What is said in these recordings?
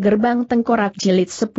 Gerbang Tengkorak Jilid 10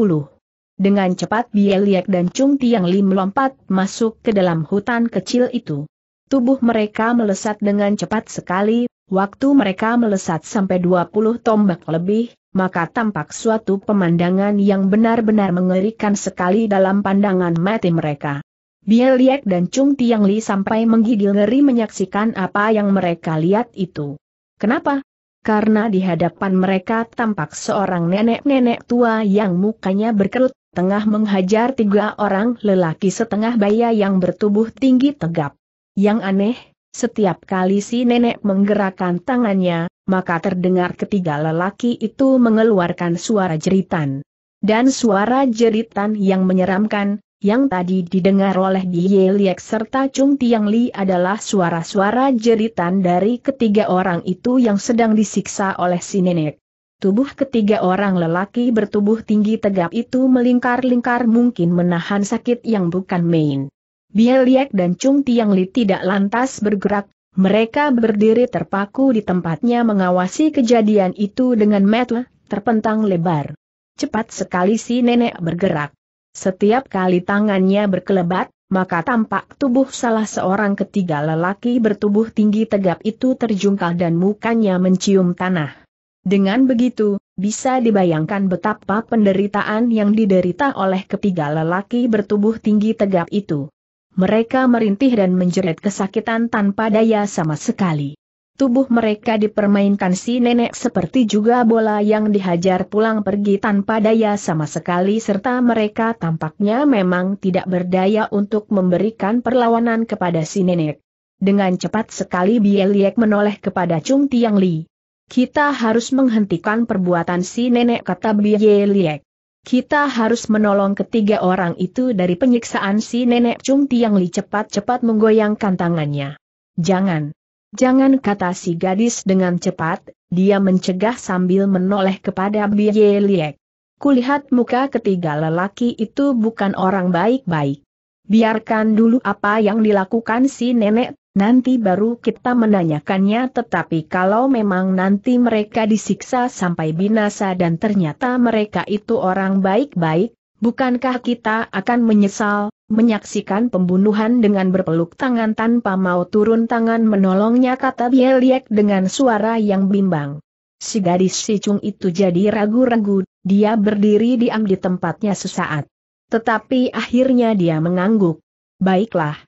Dengan cepat Bieliek dan Chung Tiang Lim melompat masuk ke dalam hutan kecil itu. Tubuh mereka melesat dengan cepat sekali, waktu mereka melesat sampai 20 tombak lebih, maka tampak suatu pemandangan yang benar-benar mengerikan sekali dalam pandangan mati mereka. Bieliek dan Chung Tiang Li sampai menggigil ngeri menyaksikan apa yang mereka lihat itu. Kenapa? karena di hadapan mereka tampak seorang nenek-nenek tua yang mukanya berkerut, tengah menghajar tiga orang lelaki setengah baya yang bertubuh tinggi tegap. Yang aneh, setiap kali si nenek menggerakkan tangannya, maka terdengar ketiga lelaki itu mengeluarkan suara jeritan. Dan suara jeritan yang menyeramkan, yang tadi didengar oleh Ye Liek serta Chung Tiang Li adalah suara-suara jeritan dari ketiga orang itu yang sedang disiksa oleh si nenek. Tubuh ketiga orang lelaki bertubuh tinggi tegap itu melingkar-lingkar mungkin menahan sakit yang bukan main. Bieliek dan Chung Tiang Li tidak lantas bergerak, mereka berdiri terpaku di tempatnya mengawasi kejadian itu dengan mata terpentang lebar. Cepat sekali si nenek bergerak. Setiap kali tangannya berkelebat, maka tampak tubuh salah seorang ketiga lelaki bertubuh tinggi tegap itu terjungkal dan mukanya mencium tanah. Dengan begitu, bisa dibayangkan betapa penderitaan yang diderita oleh ketiga lelaki bertubuh tinggi tegap itu. Mereka merintih dan menjerit kesakitan tanpa daya sama sekali tubuh mereka dipermainkan si nenek seperti juga bola yang dihajar pulang pergi tanpa daya sama sekali serta mereka tampaknya memang tidak berdaya untuk memberikan perlawanan kepada si nenek. Dengan cepat sekali Bieliek menoleh kepada Chung Tiang Li. Kita harus menghentikan perbuatan si nenek kata Bieliek. Kita harus menolong ketiga orang itu dari penyiksaan si nenek Chung Tiang Li cepat-cepat menggoyangkan tangannya. Jangan. Jangan kata si gadis dengan cepat, dia mencegah sambil menoleh kepada Bie Liek. Kulihat muka ketiga lelaki itu bukan orang baik-baik. Biarkan dulu apa yang dilakukan si nenek, nanti baru kita menanyakannya tetapi kalau memang nanti mereka disiksa sampai binasa dan ternyata mereka itu orang baik-baik, bukankah kita akan menyesal? menyaksikan pembunuhan dengan berpeluk tangan tanpa mau turun tangan menolongnya kata Bieliek dengan suara yang bimbang. Si gadis si cung itu jadi ragu-ragu, dia berdiri diam di tempatnya sesaat. Tetapi akhirnya dia mengangguk. Baiklah.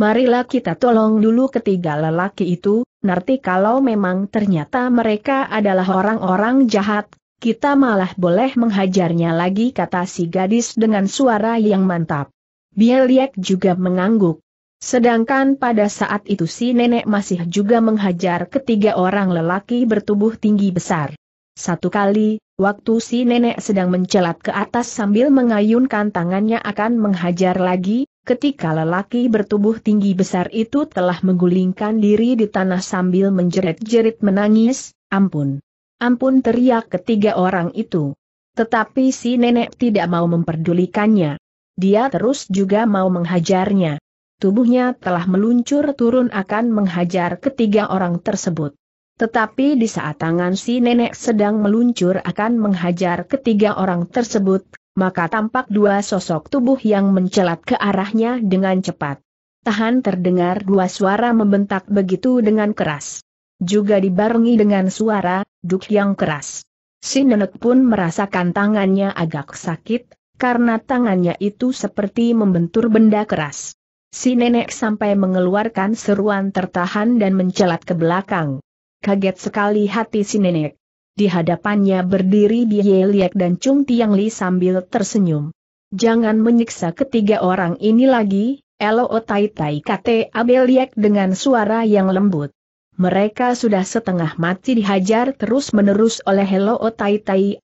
Marilah kita tolong dulu ketiga lelaki itu, nanti kalau memang ternyata mereka adalah orang-orang jahat, kita malah boleh menghajarnya lagi kata si gadis dengan suara yang mantap. Bieliek juga mengangguk. Sedangkan pada saat itu si nenek masih juga menghajar ketiga orang lelaki bertubuh tinggi besar. Satu kali, waktu si nenek sedang mencelat ke atas sambil mengayunkan tangannya akan menghajar lagi, ketika lelaki bertubuh tinggi besar itu telah menggulingkan diri di tanah sambil menjerit-jerit menangis, ampun. Ampun teriak ketiga orang itu. Tetapi si nenek tidak mau memperdulikannya dia terus juga mau menghajarnya. Tubuhnya telah meluncur turun akan menghajar ketiga orang tersebut. Tetapi di saat tangan si nenek sedang meluncur akan menghajar ketiga orang tersebut, maka tampak dua sosok tubuh yang mencelat ke arahnya dengan cepat. Tahan terdengar dua suara membentak begitu dengan keras. Juga dibarengi dengan suara, duk yang keras. Si nenek pun merasakan tangannya agak sakit, karena tangannya itu seperti membentur benda keras. Si nenek sampai mengeluarkan seruan tertahan dan mencelat ke belakang. Kaget sekali hati si nenek. Di hadapannya berdiri dia Liek dan Chung Tiang Li sambil tersenyum. Jangan menyiksa ketiga orang ini lagi, Elo Tai Tai kate Abeliak dengan suara yang lembut. Mereka sudah setengah mati dihajar terus-menerus oleh Hello Tai Tai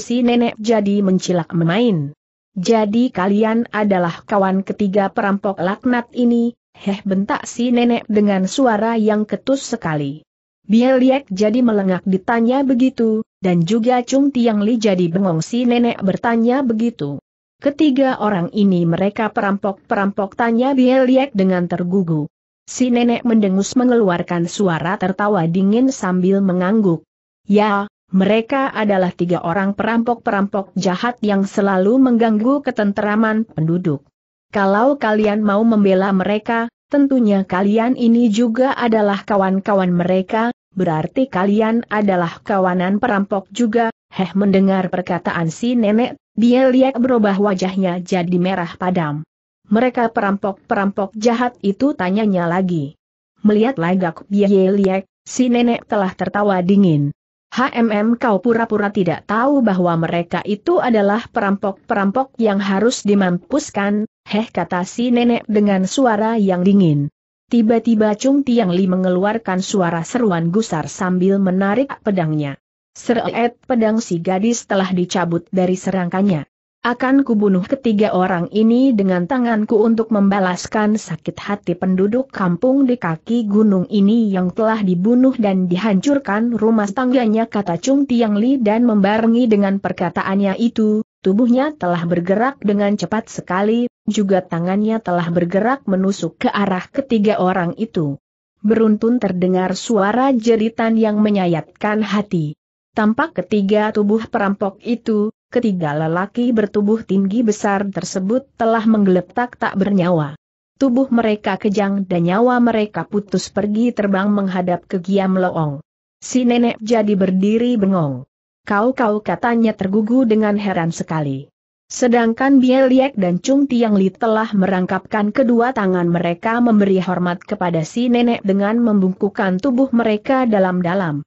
si nenek jadi mencilak main. Jadi kalian adalah kawan ketiga perampok laknat ini, heh bentak si nenek dengan suara yang ketus sekali. Bieliek jadi melengak ditanya begitu, dan juga Cung Tiang Li jadi bengong si nenek bertanya begitu. Ketiga orang ini mereka perampok-perampok tanya Bieliek dengan tergugu. Si nenek mendengus mengeluarkan suara tertawa dingin sambil mengangguk. Ya, mereka adalah tiga orang perampok-perampok jahat yang selalu mengganggu ketenteraman penduduk. Kalau kalian mau membela mereka, tentunya kalian ini juga adalah kawan-kawan mereka, berarti kalian adalah kawanan perampok juga. Heh mendengar perkataan si nenek, dia lihat berubah wajahnya jadi merah padam. Mereka perampok-perampok jahat itu tanyanya lagi. Melihat lagak biaya si nenek telah tertawa dingin. HMM kau pura-pura tidak tahu bahwa mereka itu adalah perampok-perampok yang harus dimampuskan, heh kata si nenek dengan suara yang dingin. Tiba-tiba Chung Tiang Li mengeluarkan suara seruan gusar sambil menarik pedangnya. Seret pedang si gadis telah dicabut dari serangkanya. Akan kubunuh ketiga orang ini dengan tanganku untuk membalaskan sakit hati penduduk kampung di kaki gunung ini yang telah dibunuh dan dihancurkan rumah tangganya kata Chung Tiang Li dan membarengi dengan perkataannya itu, tubuhnya telah bergerak dengan cepat sekali, juga tangannya telah bergerak menusuk ke arah ketiga orang itu. Beruntun terdengar suara jeritan yang menyayatkan hati. Tampak ketiga tubuh perampok itu, ketiga lelaki bertubuh tinggi besar tersebut telah menggeletak tak bernyawa. Tubuh mereka kejang dan nyawa mereka putus pergi terbang menghadap ke Giam Loong. Si nenek jadi berdiri bengong. Kau-kau katanya tergugu dengan heran sekali. Sedangkan Bieliek dan Chung Tiang Li telah merangkapkan kedua tangan mereka memberi hormat kepada si nenek dengan membungkukkan tubuh mereka dalam-dalam.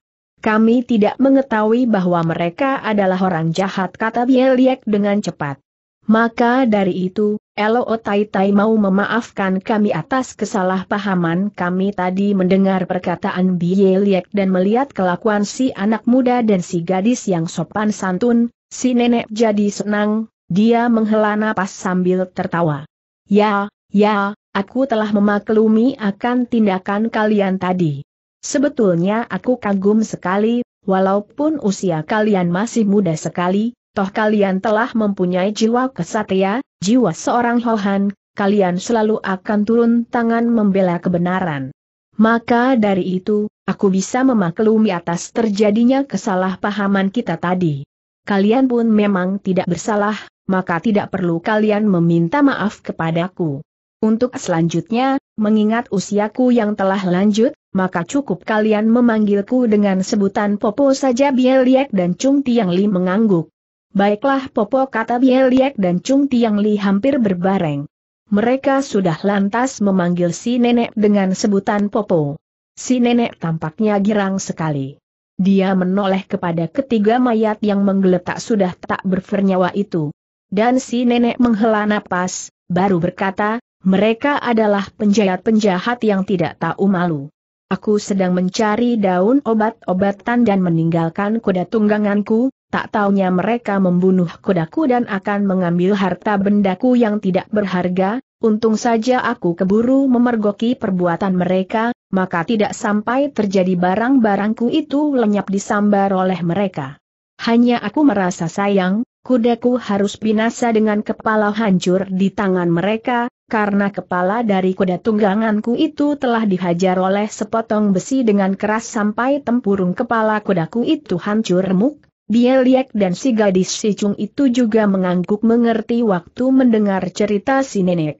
Kami tidak mengetahui bahwa mereka adalah orang jahat kata Bieliek dengan cepat. Maka dari itu, Elo Tai Tai mau memaafkan kami atas kesalahpahaman kami tadi mendengar perkataan Bieliek dan melihat kelakuan si anak muda dan si gadis yang sopan santun, si nenek jadi senang, dia menghela napas sambil tertawa. Ya, ya, aku telah memaklumi akan tindakan kalian tadi. Sebetulnya aku kagum sekali, walaupun usia kalian masih muda sekali, toh kalian telah mempunyai jiwa kesatria, jiwa seorang Hohan, kalian selalu akan turun tangan membela kebenaran. Maka dari itu, aku bisa memaklumi atas terjadinya kesalahpahaman kita tadi. Kalian pun memang tidak bersalah, maka tidak perlu kalian meminta maaf kepadaku. Untuk selanjutnya, mengingat usiaku yang telah lanjut, maka cukup kalian memanggilku dengan sebutan Popo saja Bieliek dan Chung Tiang Li mengangguk. Baiklah Popo kata Bieliek dan Chung Tiang Li hampir berbareng. Mereka sudah lantas memanggil si nenek dengan sebutan Popo. Si nenek tampaknya girang sekali. Dia menoleh kepada ketiga mayat yang menggeletak sudah tak bernyawa itu. Dan si nenek menghela napas, baru berkata, mereka adalah penjahat-penjahat yang tidak tahu malu. Aku sedang mencari daun obat-obatan dan meninggalkan kuda tungganganku, tak taunya mereka membunuh kudaku dan akan mengambil harta bendaku yang tidak berharga, untung saja aku keburu memergoki perbuatan mereka, maka tidak sampai terjadi barang-barangku itu lenyap disambar oleh mereka. Hanya aku merasa sayang, kudaku harus binasa dengan kepala hancur di tangan mereka, karena kepala dari kuda tungganganku itu telah dihajar oleh sepotong besi dengan keras sampai tempurung kepala kudaku itu hancur remuk. Bieliek dan si gadis si Chung itu juga mengangguk mengerti waktu mendengar cerita si nenek.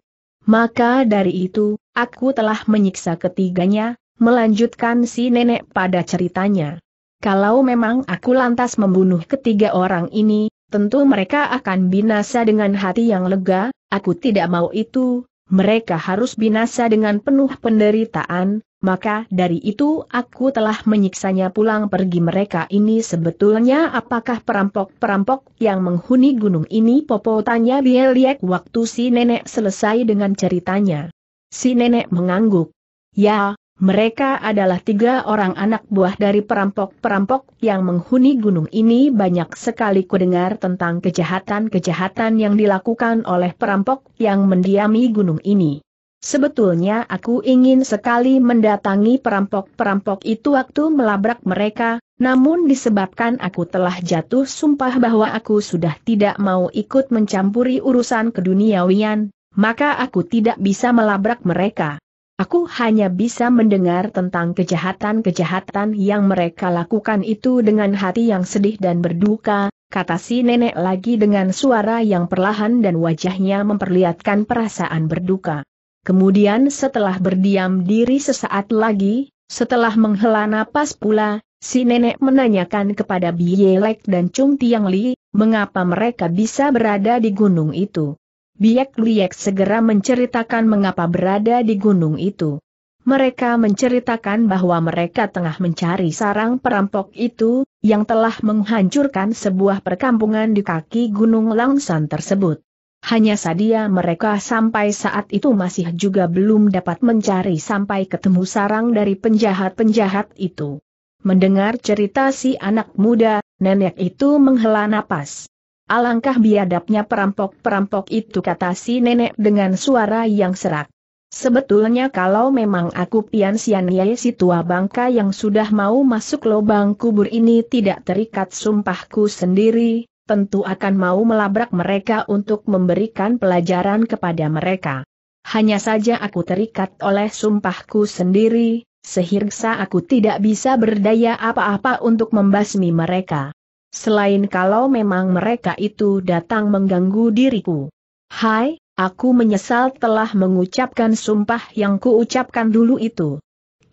Maka dari itu, aku telah menyiksa ketiganya, melanjutkan si nenek pada ceritanya. Kalau memang aku lantas membunuh ketiga orang ini, tentu mereka akan binasa dengan hati yang lega, aku tidak mau itu, mereka harus binasa dengan penuh penderitaan, maka dari itu aku telah menyiksanya pulang pergi mereka ini sebetulnya apakah perampok-perampok yang menghuni gunung ini Popo tanya Bieliek waktu si nenek selesai dengan ceritanya. Si nenek mengangguk. Ya, mereka adalah tiga orang anak buah dari perampok-perampok yang menghuni gunung ini banyak sekali kudengar tentang kejahatan-kejahatan yang dilakukan oleh perampok yang mendiami gunung ini. Sebetulnya aku ingin sekali mendatangi perampok-perampok itu waktu melabrak mereka, namun disebabkan aku telah jatuh sumpah bahwa aku sudah tidak mau ikut mencampuri urusan keduniawian, maka aku tidak bisa melabrak mereka. Aku hanya bisa mendengar tentang kejahatan-kejahatan yang mereka lakukan itu dengan hati yang sedih dan berduka, kata si nenek lagi dengan suara yang perlahan dan wajahnya memperlihatkan perasaan berduka. Kemudian setelah berdiam diri sesaat lagi, setelah menghela napas pula, si nenek menanyakan kepada Bielek dan Chung Tiang Li, mengapa mereka bisa berada di gunung itu. Biek Liek segera menceritakan mengapa berada di gunung itu. Mereka menceritakan bahwa mereka tengah mencari sarang perampok itu, yang telah menghancurkan sebuah perkampungan di kaki Gunung Langsan tersebut. Hanya sadia mereka sampai saat itu masih juga belum dapat mencari sampai ketemu sarang dari penjahat-penjahat itu. Mendengar cerita si anak muda, nenek itu menghela napas. Alangkah biadabnya perampok-perampok itu kata si nenek dengan suara yang serak. Sebetulnya kalau memang aku pian sianye si tua bangka yang sudah mau masuk lubang kubur ini tidak terikat sumpahku sendiri, tentu akan mau melabrak mereka untuk memberikan pelajaran kepada mereka. Hanya saja aku terikat oleh sumpahku sendiri, sehingga aku tidak bisa berdaya apa-apa untuk membasmi mereka. Selain kalau memang mereka itu datang mengganggu diriku. Hai, aku menyesal telah mengucapkan sumpah yang kuucapkan dulu itu.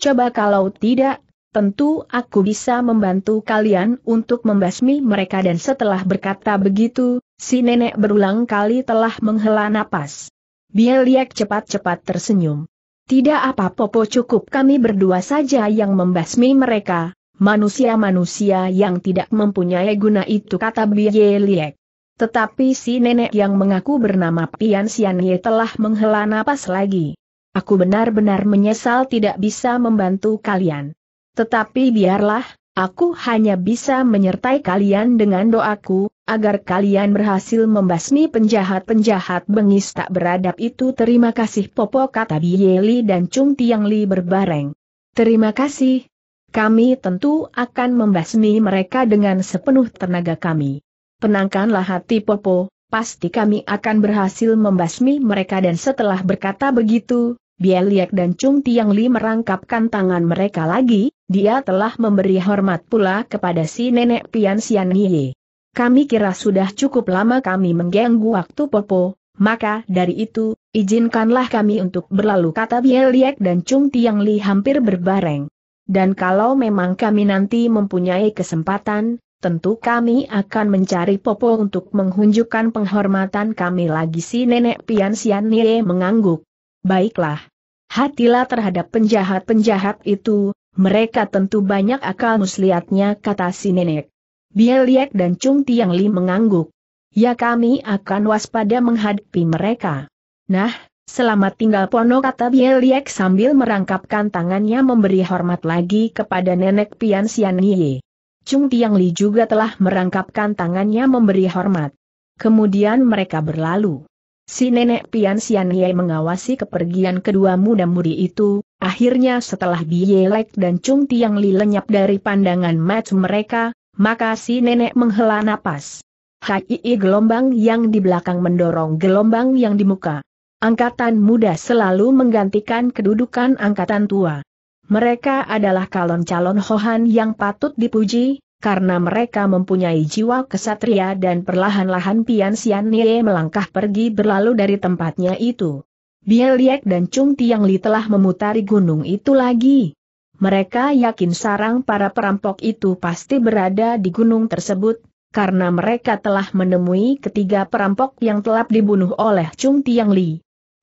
Coba kalau tidak, tentu aku bisa membantu kalian untuk membasmi mereka dan setelah berkata begitu, si nenek berulang kali telah menghela napas. Bieliak cepat-cepat tersenyum. Tidak apa-apa cukup kami berdua saja yang membasmi mereka, manusia-manusia yang tidak mempunyai guna itu kata Biye Liek. Tetapi si nenek yang mengaku bernama Pian Sianye telah menghela napas lagi. Aku benar-benar menyesal tidak bisa membantu kalian. Tetapi biarlah, aku hanya bisa menyertai kalian dengan doaku, agar kalian berhasil membasmi penjahat-penjahat bengis tak beradab itu. Terima kasih Popo kata Biye Li dan Chung Tiang Li berbareng. Terima kasih, kami tentu akan membasmi mereka dengan sepenuh tenaga kami. Tenangkanlah hati Popo, pasti kami akan berhasil membasmi mereka dan setelah berkata begitu, Bieliek dan Chung Tiang Li merangkapkan tangan mereka lagi, dia telah memberi hormat pula kepada si nenek Pian Sian Kami kira sudah cukup lama kami mengganggu waktu Popo, maka dari itu, izinkanlah kami untuk berlalu kata Bieliek dan Chung Tiang Li hampir berbareng. Dan kalau memang kami nanti mempunyai kesempatan, tentu kami akan mencari Popo untuk menghunjukkan penghormatan kami lagi si nenek Pian Sian Nie mengangguk. Baiklah. Hatilah terhadap penjahat-penjahat itu, mereka tentu banyak akal muslihatnya kata si nenek. Bieliek dan Chung Tiang Li mengangguk. Ya kami akan waspada menghadapi mereka. Nah, Selamat tinggal Pono kata Bieliek sambil merangkapkan tangannya memberi hormat lagi kepada nenek Pian Sian Nye. Chung Tiang Li juga telah merangkapkan tangannya memberi hormat. Kemudian mereka berlalu. Si nenek Pian Sian Nye mengawasi kepergian kedua muda-mudi itu, akhirnya setelah Bieliek dan Chung Tiang Li lenyap dari pandangan mata mereka, maka si nenek menghela napas. Hai gelombang yang di belakang mendorong gelombang yang di muka. Angkatan muda selalu menggantikan kedudukan angkatan tua. Mereka adalah calon-calon Hohan yang patut dipuji, karena mereka mempunyai jiwa kesatria dan perlahan-lahan Pian Sian Nie melangkah pergi berlalu dari tempatnya itu. Bieliek dan Chung Tiang Li telah memutari gunung itu lagi. Mereka yakin sarang para perampok itu pasti berada di gunung tersebut, karena mereka telah menemui ketiga perampok yang telah dibunuh oleh Chung Tiang Li.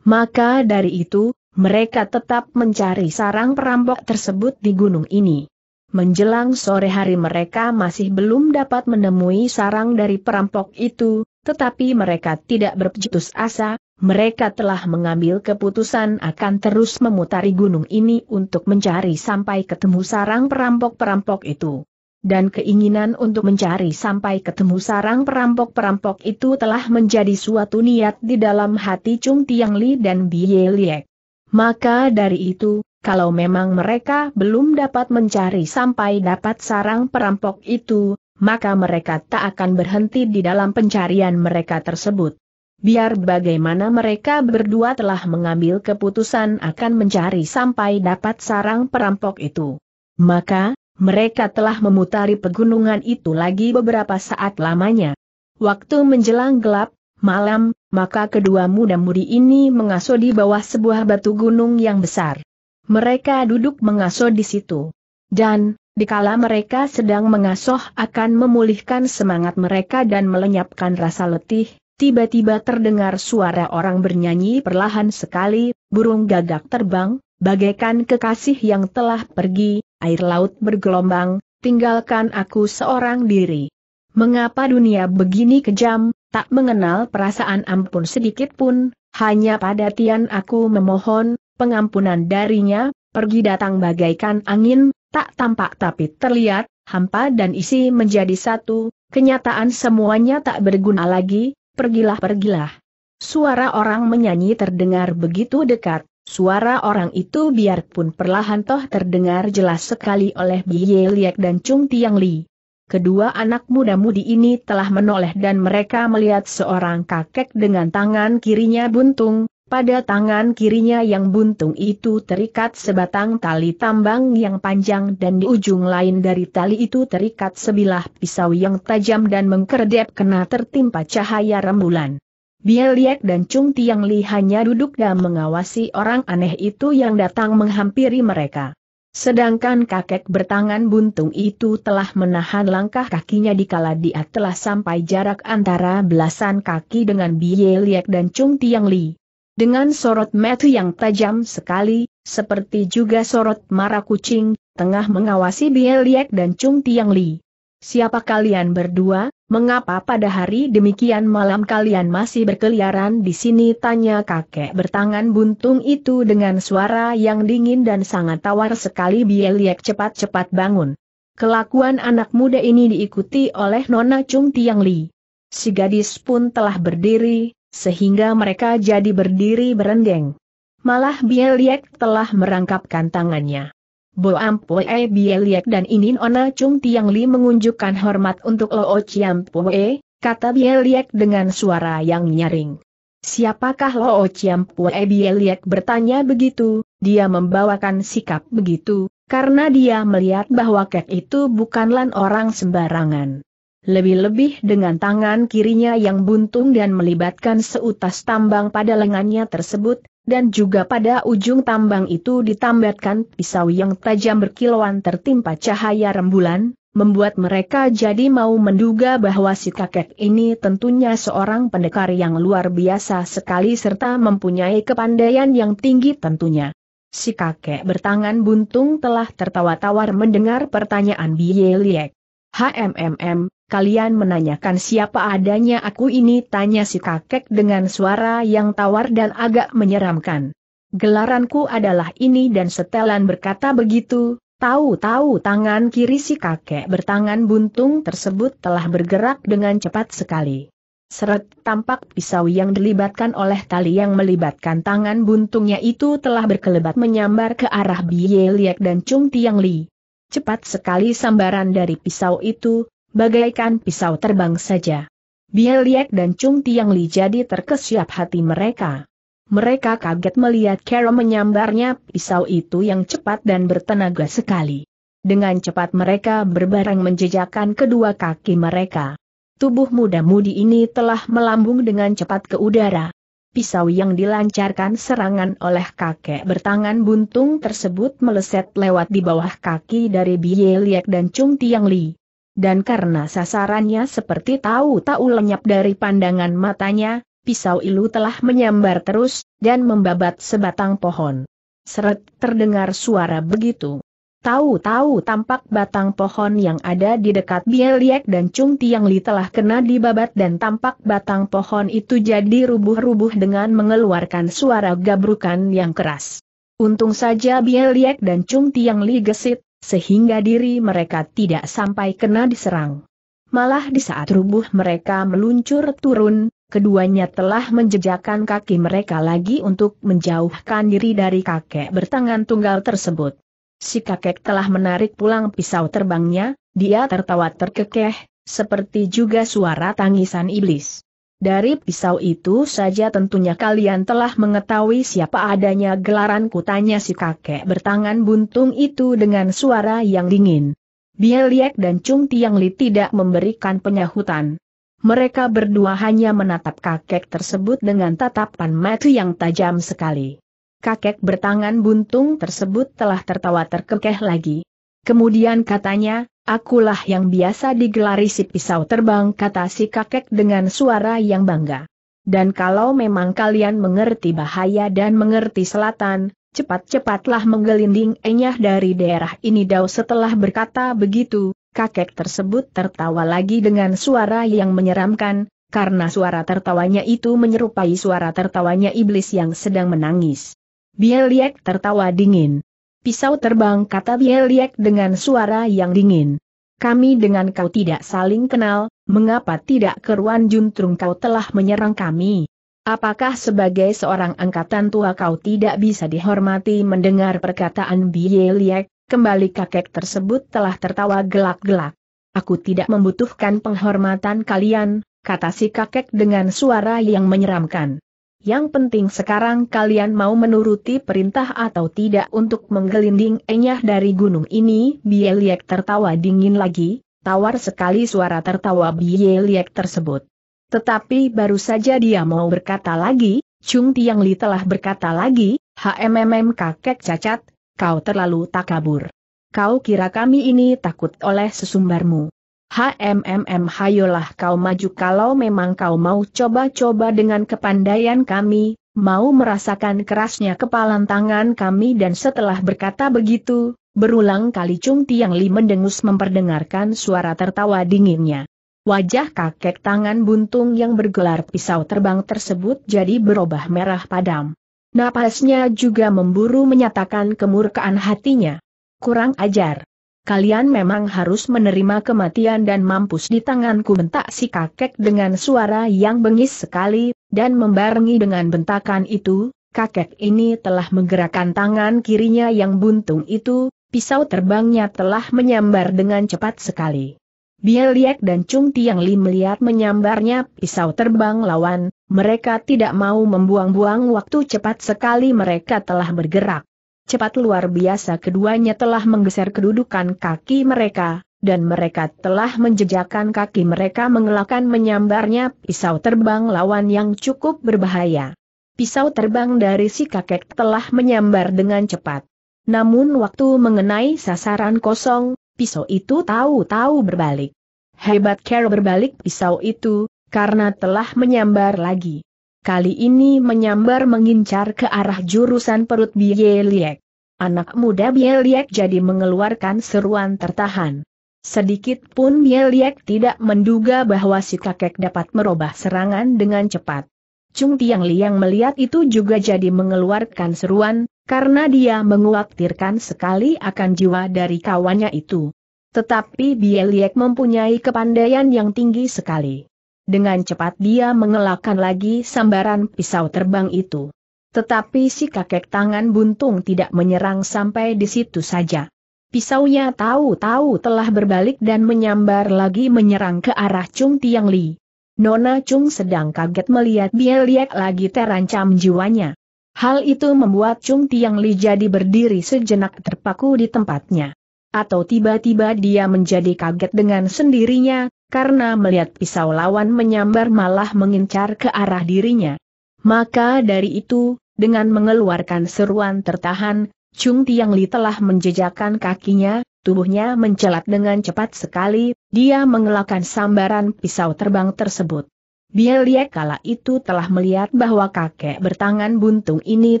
Maka dari itu, mereka tetap mencari sarang perampok tersebut di gunung ini. Menjelang sore hari mereka masih belum dapat menemui sarang dari perampok itu, tetapi mereka tidak berputus asa, mereka telah mengambil keputusan akan terus memutari gunung ini untuk mencari sampai ketemu sarang perampok-perampok itu dan keinginan untuk mencari sampai ketemu sarang perampok-perampok itu telah menjadi suatu niat di dalam hati Chung Tiang Li dan Bie Liek. Maka dari itu, kalau memang mereka belum dapat mencari sampai dapat sarang perampok itu, maka mereka tak akan berhenti di dalam pencarian mereka tersebut. Biar bagaimana mereka berdua telah mengambil keputusan akan mencari sampai dapat sarang perampok itu. Maka, mereka telah memutari pegunungan itu lagi beberapa saat lamanya. Waktu menjelang gelap, malam, maka kedua muda-mudi ini mengasuh di bawah sebuah batu gunung yang besar. Mereka duduk mengasuh di situ. Dan, dikala mereka sedang mengasuh akan memulihkan semangat mereka dan melenyapkan rasa letih, tiba-tiba terdengar suara orang bernyanyi perlahan sekali, burung gagak terbang, bagaikan kekasih yang telah pergi, air laut bergelombang, tinggalkan aku seorang diri. Mengapa dunia begini kejam, tak mengenal perasaan ampun sedikit pun, hanya pada Tian aku memohon, pengampunan darinya, pergi datang bagaikan angin, tak tampak tapi terlihat, hampa dan isi menjadi satu, kenyataan semuanya tak berguna lagi, pergilah pergilah. Suara orang menyanyi terdengar begitu dekat, Suara orang itu biarpun perlahan toh terdengar jelas sekali oleh Biye Liek dan Chung Tiang Li. Kedua anak muda mudi ini telah menoleh dan mereka melihat seorang kakek dengan tangan kirinya buntung, pada tangan kirinya yang buntung itu terikat sebatang tali tambang yang panjang dan di ujung lain dari tali itu terikat sebilah pisau yang tajam dan mengkerdep kena tertimpa cahaya rembulan. Bia Liek dan Chung Tiang Li hanya duduk dan mengawasi orang aneh itu yang datang menghampiri mereka. Sedangkan kakek bertangan buntung itu telah menahan langkah kakinya dikala dia telah sampai jarak antara belasan kaki dengan Bia Liek dan Chung Tiang Li. Dengan sorot mata yang tajam sekali, seperti juga sorot mara kucing, tengah mengawasi Bia Liek dan Chung Tiang Li. Siapa kalian berdua, mengapa pada hari demikian malam kalian masih berkeliaran di sini? Tanya kakek bertangan buntung itu dengan suara yang dingin dan sangat tawar sekali Bieliek cepat-cepat bangun. Kelakuan anak muda ini diikuti oleh Nona Chung Tiang Li. Si gadis pun telah berdiri, sehingga mereka jadi berdiri berendeng. Malah Bieliek telah merangkapkan tangannya. Boam Poe Bieliek dan Inin Ona Chung Tiang Li mengunjukkan hormat untuk Loo Chiam Poe, kata Bieliek dengan suara yang nyaring. Siapakah Loo Chiam Poe Bieliek bertanya begitu, dia membawakan sikap begitu, karena dia melihat bahwa Kek itu bukanlah orang sembarangan. Lebih-lebih dengan tangan kirinya yang buntung dan melibatkan seutas tambang pada lengannya tersebut, dan juga pada ujung tambang itu ditambatkan pisau yang tajam berkilauan tertimpa cahaya rembulan, membuat mereka jadi mau menduga bahwa si kakek ini tentunya seorang pendekar yang luar biasa sekali serta mempunyai kepandaian yang tinggi tentunya. Si kakek bertangan buntung telah tertawa-tawar mendengar pertanyaan Bieliek. HMMM, kalian menanyakan siapa adanya aku ini tanya si kakek dengan suara yang tawar dan agak menyeramkan. Gelaranku adalah ini dan setelan berkata begitu, tahu-tahu tangan kiri si kakek bertangan buntung tersebut telah bergerak dengan cepat sekali. Seret tampak pisau yang dilibatkan oleh tali yang melibatkan tangan buntungnya itu telah berkelebat menyambar ke arah Biye Liek dan Chung Tiang Li. Cepat sekali sambaran dari pisau itu, bagaikan pisau terbang saja. Biel Liek dan Chung Tiang Li jadi terkesiap hati mereka. Mereka kaget melihat Carol menyambarnya pisau itu yang cepat dan bertenaga sekali. Dengan cepat mereka berbareng menjejakkan kedua kaki mereka. Tubuh muda-mudi ini telah melambung dengan cepat ke udara. Pisau yang dilancarkan serangan oleh kakek bertangan buntung tersebut meleset lewat di bawah kaki dari Bie Liek dan Chung Tiang Li dan karena sasarannya seperti tahu-tahu lenyap dari pandangan matanya, pisau ilu telah menyambar terus, dan membabat sebatang pohon. Seret terdengar suara begitu. Tahu-tahu tampak batang pohon yang ada di dekat Bieliek dan Cung Tiang Li telah kena dibabat dan tampak batang pohon itu jadi rubuh-rubuh dengan mengeluarkan suara gabrukan yang keras. Untung saja Bieliek dan Cung Tiang Li gesit, sehingga diri mereka tidak sampai kena diserang. Malah di saat rubuh mereka meluncur turun, keduanya telah menjejakkan kaki mereka lagi untuk menjauhkan diri dari kakek bertangan tunggal tersebut. Si kakek telah menarik pulang pisau terbangnya, dia tertawa terkekeh, seperti juga suara tangisan iblis. Dari pisau itu saja tentunya kalian telah mengetahui siapa adanya gelaran kutanya si kakek bertangan buntung itu dengan suara yang dingin. Bieliek dan Chung Tiang Li tidak memberikan penyahutan. Mereka berdua hanya menatap kakek tersebut dengan tatapan mata yang tajam sekali. Kakek bertangan buntung tersebut telah tertawa terkekeh lagi. Kemudian katanya, Akulah yang biasa digelari si pisau terbang kata si kakek dengan suara yang bangga. Dan kalau memang kalian mengerti bahaya dan mengerti selatan, cepat-cepatlah menggelinding enyah dari daerah ini dau setelah berkata begitu, kakek tersebut tertawa lagi dengan suara yang menyeramkan, karena suara tertawanya itu menyerupai suara tertawanya iblis yang sedang menangis. Bieliek tertawa dingin. Pisau terbang kata Bieliek dengan suara yang dingin. Kami dengan kau tidak saling kenal, mengapa tidak keruan juntrung kau telah menyerang kami? Apakah sebagai seorang angkatan tua kau tidak bisa dihormati mendengar perkataan Bieliek, Kembali kakek tersebut telah tertawa gelak-gelak. Aku tidak membutuhkan penghormatan kalian, kata si kakek dengan suara yang menyeramkan. Yang penting sekarang kalian mau menuruti perintah atau tidak untuk menggelinding enyah dari gunung ini, Bieliek tertawa dingin lagi, tawar sekali suara tertawa Bieliek tersebut. Tetapi baru saja dia mau berkata lagi, Chung Tiang Li telah berkata lagi, HMMM kakek cacat, kau terlalu takabur. Kau kira kami ini takut oleh sesumbarmu. HMMM hayolah kau maju kalau memang kau mau coba-coba dengan kepandaian kami, mau merasakan kerasnya kepalan tangan kami dan setelah berkata begitu, berulang kali Cung Tiang Li mendengus memperdengarkan suara tertawa dinginnya. Wajah kakek tangan buntung yang bergelar pisau terbang tersebut jadi berubah merah padam. Napasnya juga memburu menyatakan kemurkaan hatinya. Kurang ajar kalian memang harus menerima kematian dan mampus di tanganku bentak si kakek dengan suara yang bengis sekali, dan membarengi dengan bentakan itu, kakek ini telah menggerakkan tangan kirinya yang buntung itu, pisau terbangnya telah menyambar dengan cepat sekali. Bia dan Chung Tiang Lim melihat menyambarnya pisau terbang lawan, mereka tidak mau membuang-buang waktu cepat sekali mereka telah bergerak cepat luar biasa keduanya telah menggeser kedudukan kaki mereka, dan mereka telah menjejakkan kaki mereka mengelakkan menyambarnya pisau terbang lawan yang cukup berbahaya. Pisau terbang dari si kakek telah menyambar dengan cepat. Namun waktu mengenai sasaran kosong, pisau itu tahu-tahu berbalik. Hebat Carol berbalik pisau itu, karena telah menyambar lagi kali ini menyambar mengincar ke arah jurusan perut Bieliek. Anak muda Bieliek jadi mengeluarkan seruan tertahan. Sedikit pun Bieliek tidak menduga bahwa si kakek dapat merubah serangan dengan cepat. Chung Tiang Liang melihat itu juga jadi mengeluarkan seruan, karena dia mengkhawatirkan sekali akan jiwa dari kawannya itu. Tetapi Bieliek mempunyai kepandaian yang tinggi sekali. Dengan cepat dia mengelakkan lagi sambaran pisau terbang itu. Tetapi si kakek tangan buntung tidak menyerang sampai di situ saja. Pisaunya tahu-tahu telah berbalik dan menyambar lagi menyerang ke arah Chung Tiang Li. Nona Chung sedang kaget melihat Bieliek lagi terancam jiwanya. Hal itu membuat Chung Tiang Li jadi berdiri sejenak terpaku di tempatnya. Atau tiba-tiba dia menjadi kaget dengan sendirinya, karena melihat pisau lawan menyambar malah mengincar ke arah dirinya. Maka dari itu, dengan mengeluarkan seruan tertahan, Chung Tiang Li telah menjejakkan kakinya, tubuhnya mencelat dengan cepat sekali, dia mengelakkan sambaran pisau terbang tersebut. Biel kala itu telah melihat bahwa kakek bertangan buntung ini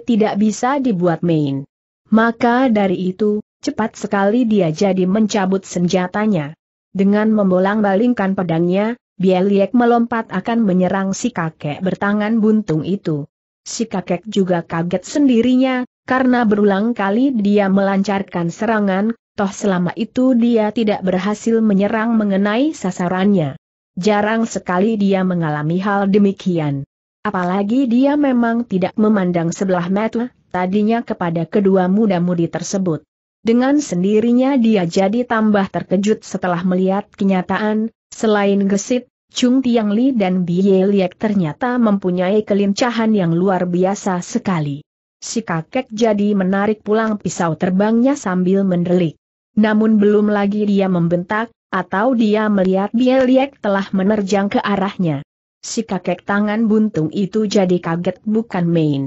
tidak bisa dibuat main. Maka dari itu, cepat sekali dia jadi mencabut senjatanya. Dengan membolang-balingkan pedangnya, Bieliek melompat akan menyerang si kakek bertangan buntung itu. Si kakek juga kaget sendirinya, karena berulang kali dia melancarkan serangan, toh selama itu dia tidak berhasil menyerang mengenai sasarannya. Jarang sekali dia mengalami hal demikian. Apalagi dia memang tidak memandang sebelah mata tadinya kepada kedua muda-mudi tersebut. Dengan sendirinya dia jadi tambah terkejut setelah melihat kenyataan, selain gesit, Chung Tiang Li dan Ye Liek ternyata mempunyai kelincahan yang luar biasa sekali. Si kakek jadi menarik pulang pisau terbangnya sambil mendelik. Namun belum lagi dia membentak, atau dia melihat Ye Liek telah menerjang ke arahnya. Si kakek tangan buntung itu jadi kaget bukan main.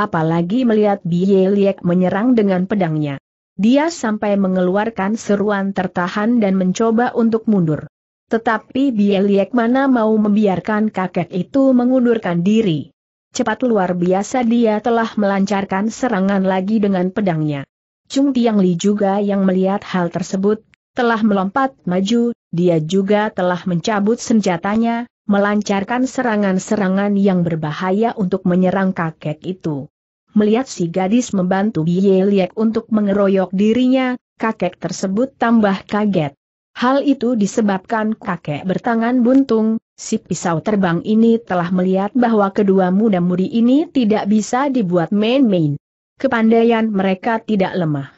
Apalagi melihat Ye Liek menyerang dengan pedangnya. Dia sampai mengeluarkan seruan tertahan dan mencoba untuk mundur. Tetapi Bieliek mana mau membiarkan kakek itu mengundurkan diri. Cepat luar biasa dia telah melancarkan serangan lagi dengan pedangnya. Chung Tiang Li juga yang melihat hal tersebut, telah melompat maju, dia juga telah mencabut senjatanya, melancarkan serangan-serangan yang berbahaya untuk menyerang kakek itu. Melihat si gadis membantu Ye Liek untuk mengeroyok dirinya, kakek tersebut tambah kaget. Hal itu disebabkan kakek bertangan buntung, si pisau terbang ini telah melihat bahwa kedua muda-mudi ini tidak bisa dibuat main-main. Kepandaian mereka tidak lemah.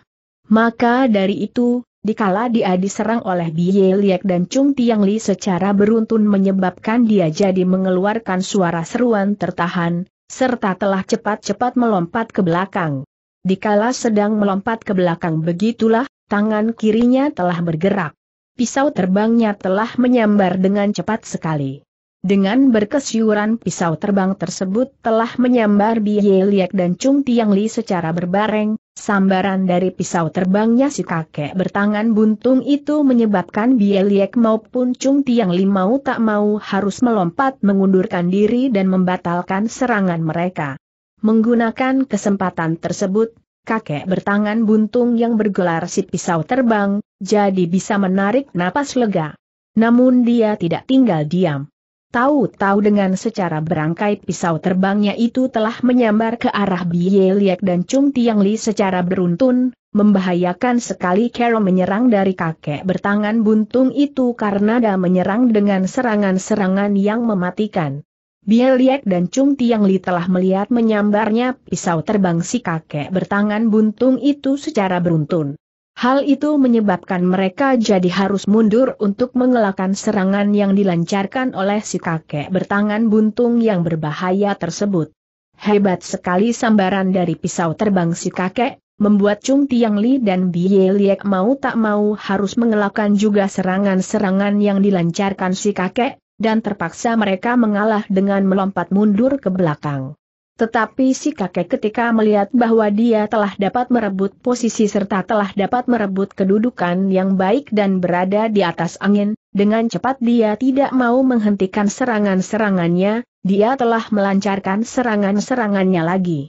Maka dari itu, dikala dia diserang oleh Biye Liek dan Chung Tiang Li secara beruntun menyebabkan dia jadi mengeluarkan suara seruan tertahan, serta telah cepat-cepat melompat ke belakang. Dikala sedang melompat ke belakang begitulah, tangan kirinya telah bergerak. Pisau terbangnya telah menyambar dengan cepat sekali. Dengan berkesyuran pisau terbang tersebut telah menyambar Biye Liek dan Chung Tiang Li secara berbareng, Sambaran dari pisau terbangnya si kakek bertangan buntung itu menyebabkan Bieliek maupun Cung Tiang Li mau tak mau harus melompat mengundurkan diri dan membatalkan serangan mereka. Menggunakan kesempatan tersebut, kakek bertangan buntung yang bergelar si pisau terbang, jadi bisa menarik napas lega. Namun dia tidak tinggal diam. Tahu-tahu dengan secara berangkai pisau terbangnya itu telah menyambar ke arah Bie Liek dan Chung Tiang Li secara beruntun, membahayakan sekali Carol menyerang dari kakek bertangan buntung itu karena dia menyerang dengan serangan-serangan yang mematikan. Bie Liek dan Chung Tiang Li telah melihat menyambarnya pisau terbang si kakek bertangan buntung itu secara beruntun. Hal itu menyebabkan mereka jadi harus mundur untuk mengelakkan serangan yang dilancarkan oleh si kakek bertangan buntung yang berbahaya tersebut. Hebat sekali sambaran dari pisau terbang si kakek, membuat Chung Tiang Li dan Bie Liek mau tak mau harus mengelakkan juga serangan-serangan yang dilancarkan si kakek, dan terpaksa mereka mengalah dengan melompat mundur ke belakang. Tetapi si kakek ketika melihat bahwa dia telah dapat merebut posisi serta telah dapat merebut kedudukan yang baik dan berada di atas angin, dengan cepat dia tidak mau menghentikan serangan-serangannya, dia telah melancarkan serangan-serangannya lagi.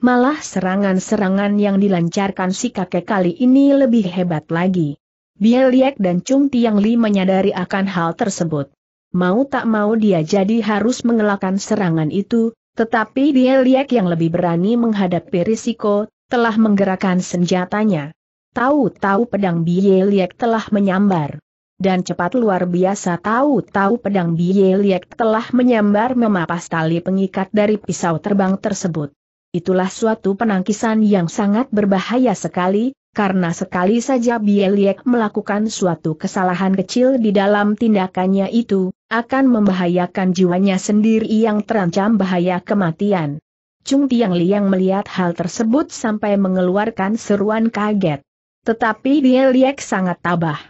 Malah serangan-serangan yang dilancarkan si kakek kali ini lebih hebat lagi. Bieliek dan Chung Tiang Li menyadari akan hal tersebut. Mau tak mau dia jadi harus mengelakkan serangan itu, tetapi dia liek yang lebih berani menghadapi risiko, telah menggerakkan senjatanya. Tahu-tahu pedang Biye Liek telah menyambar. Dan cepat luar biasa tahu-tahu pedang Biye Liek telah menyambar memapas tali pengikat dari pisau terbang tersebut. Itulah suatu penangkisan yang sangat berbahaya sekali, karena sekali saja Bieliek melakukan suatu kesalahan kecil di dalam tindakannya itu, akan membahayakan jiwanya sendiri yang terancam bahaya kematian. Chung Tiang Liang melihat hal tersebut sampai mengeluarkan seruan kaget. Tetapi Bieliek sangat tabah.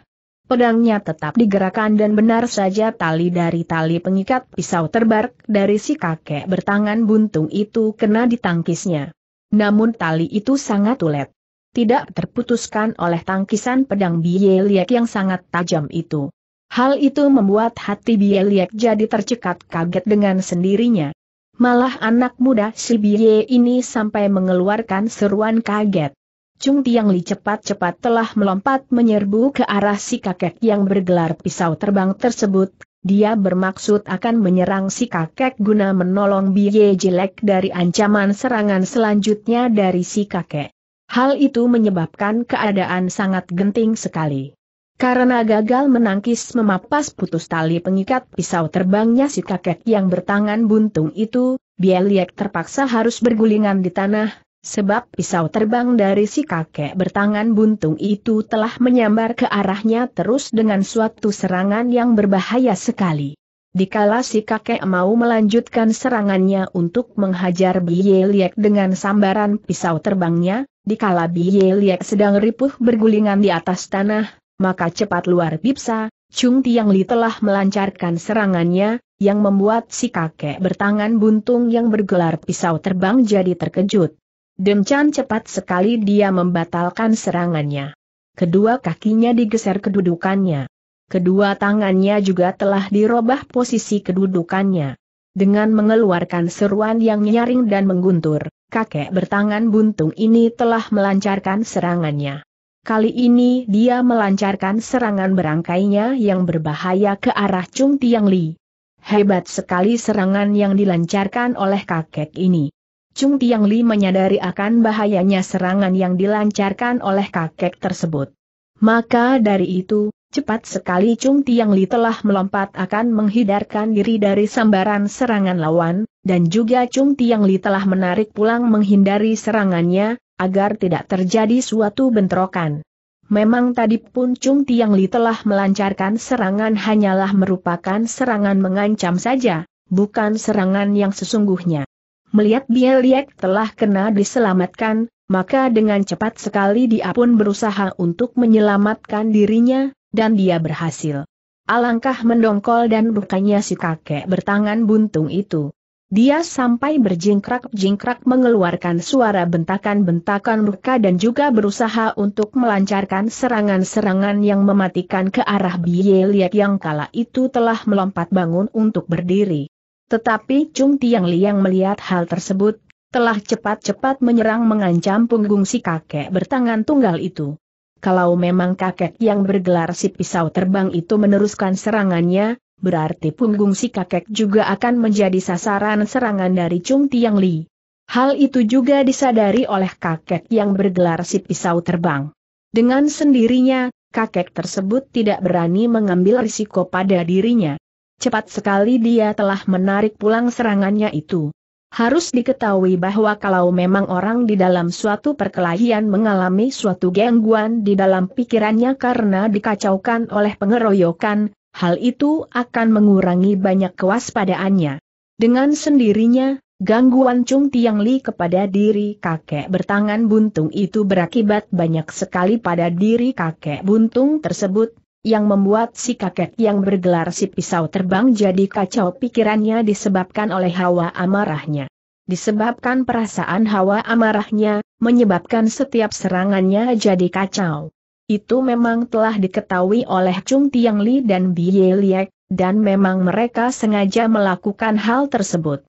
Pedangnya tetap digerakkan dan benar saja tali dari tali pengikat pisau terbarak dari si kakek bertangan buntung itu kena ditangkisnya. Namun tali itu sangat ulet tidak terputuskan oleh tangkisan pedang Bieliek yang sangat tajam itu. Hal itu membuat hati Bieliek jadi tercekat kaget dengan sendirinya. Malah anak muda si Bie ini sampai mengeluarkan seruan kaget. Chung Tiang Li cepat-cepat telah melompat menyerbu ke arah si kakek yang bergelar pisau terbang tersebut. Dia bermaksud akan menyerang si kakek guna menolong Bie jelek dari ancaman serangan selanjutnya dari si kakek. Hal itu menyebabkan keadaan sangat genting sekali. Karena gagal menangkis memapas putus tali pengikat pisau terbangnya si kakek yang bertangan buntung itu, Bieliek terpaksa harus bergulingan di tanah, sebab pisau terbang dari si kakek bertangan buntung itu telah menyambar ke arahnya terus dengan suatu serangan yang berbahaya sekali. Dikala si kakek mau melanjutkan serangannya untuk menghajar Bieliek dengan sambaran pisau terbangnya, Dikala Biye Liek sedang ripuh bergulingan di atas tanah, maka cepat luar bipsa, Chung Tiang Li telah melancarkan serangannya, yang membuat si kakek bertangan buntung yang bergelar pisau terbang jadi terkejut. Demcan cepat sekali dia membatalkan serangannya. Kedua kakinya digeser kedudukannya. Kedua tangannya juga telah dirobah posisi kedudukannya. Dengan mengeluarkan seruan yang nyaring dan mengguntur, kakek bertangan buntung ini telah melancarkan serangannya. Kali ini dia melancarkan serangan berangkainya yang berbahaya ke arah Chung Tiang Li. Hebat sekali serangan yang dilancarkan oleh kakek ini. Chung Tiang Li menyadari akan bahayanya serangan yang dilancarkan oleh kakek tersebut. Maka dari itu, Cepat sekali Cung Tiang Li telah melompat akan menghindarkan diri dari sambaran serangan lawan, dan juga Cung Tiang Li telah menarik pulang menghindari serangannya, agar tidak terjadi suatu bentrokan. Memang tadi pun Cung Tiang Li telah melancarkan serangan hanyalah merupakan serangan mengancam saja, bukan serangan yang sesungguhnya. Melihat Bieliek telah kena diselamatkan, maka dengan cepat sekali dia pun berusaha untuk menyelamatkan dirinya, dan dia berhasil. Alangkah mendongkol dan bukannya si kakek bertangan buntung itu. Dia sampai berjingkrak-jingkrak mengeluarkan suara bentakan-bentakan luka dan juga berusaha untuk melancarkan serangan-serangan yang mematikan ke arah Bie Liat yang kala itu telah melompat bangun untuk berdiri. Tetapi Chung Tiang Liang melihat hal tersebut, telah cepat-cepat menyerang mengancam punggung si kakek bertangan tunggal itu. Kalau memang kakek yang bergelar si pisau terbang itu meneruskan serangannya, berarti punggung si kakek juga akan menjadi sasaran serangan dari Chung Tiang Li. Hal itu juga disadari oleh kakek yang bergelar si pisau terbang. Dengan sendirinya, kakek tersebut tidak berani mengambil risiko pada dirinya. Cepat sekali dia telah menarik pulang serangannya itu. Harus diketahui bahwa kalau memang orang di dalam suatu perkelahian mengalami suatu gangguan di dalam pikirannya karena dikacaukan oleh pengeroyokan, hal itu akan mengurangi banyak kewaspadaannya. Dengan sendirinya, gangguan Chung Tiang Li kepada diri kakek bertangan buntung itu berakibat banyak sekali pada diri kakek buntung tersebut, yang membuat si kakek yang bergelar si pisau terbang jadi kacau pikirannya disebabkan oleh hawa amarahnya. Disebabkan perasaan hawa amarahnya, menyebabkan setiap serangannya jadi kacau. Itu memang telah diketahui oleh Chung Tiang Li dan Bie Liek, dan memang mereka sengaja melakukan hal tersebut.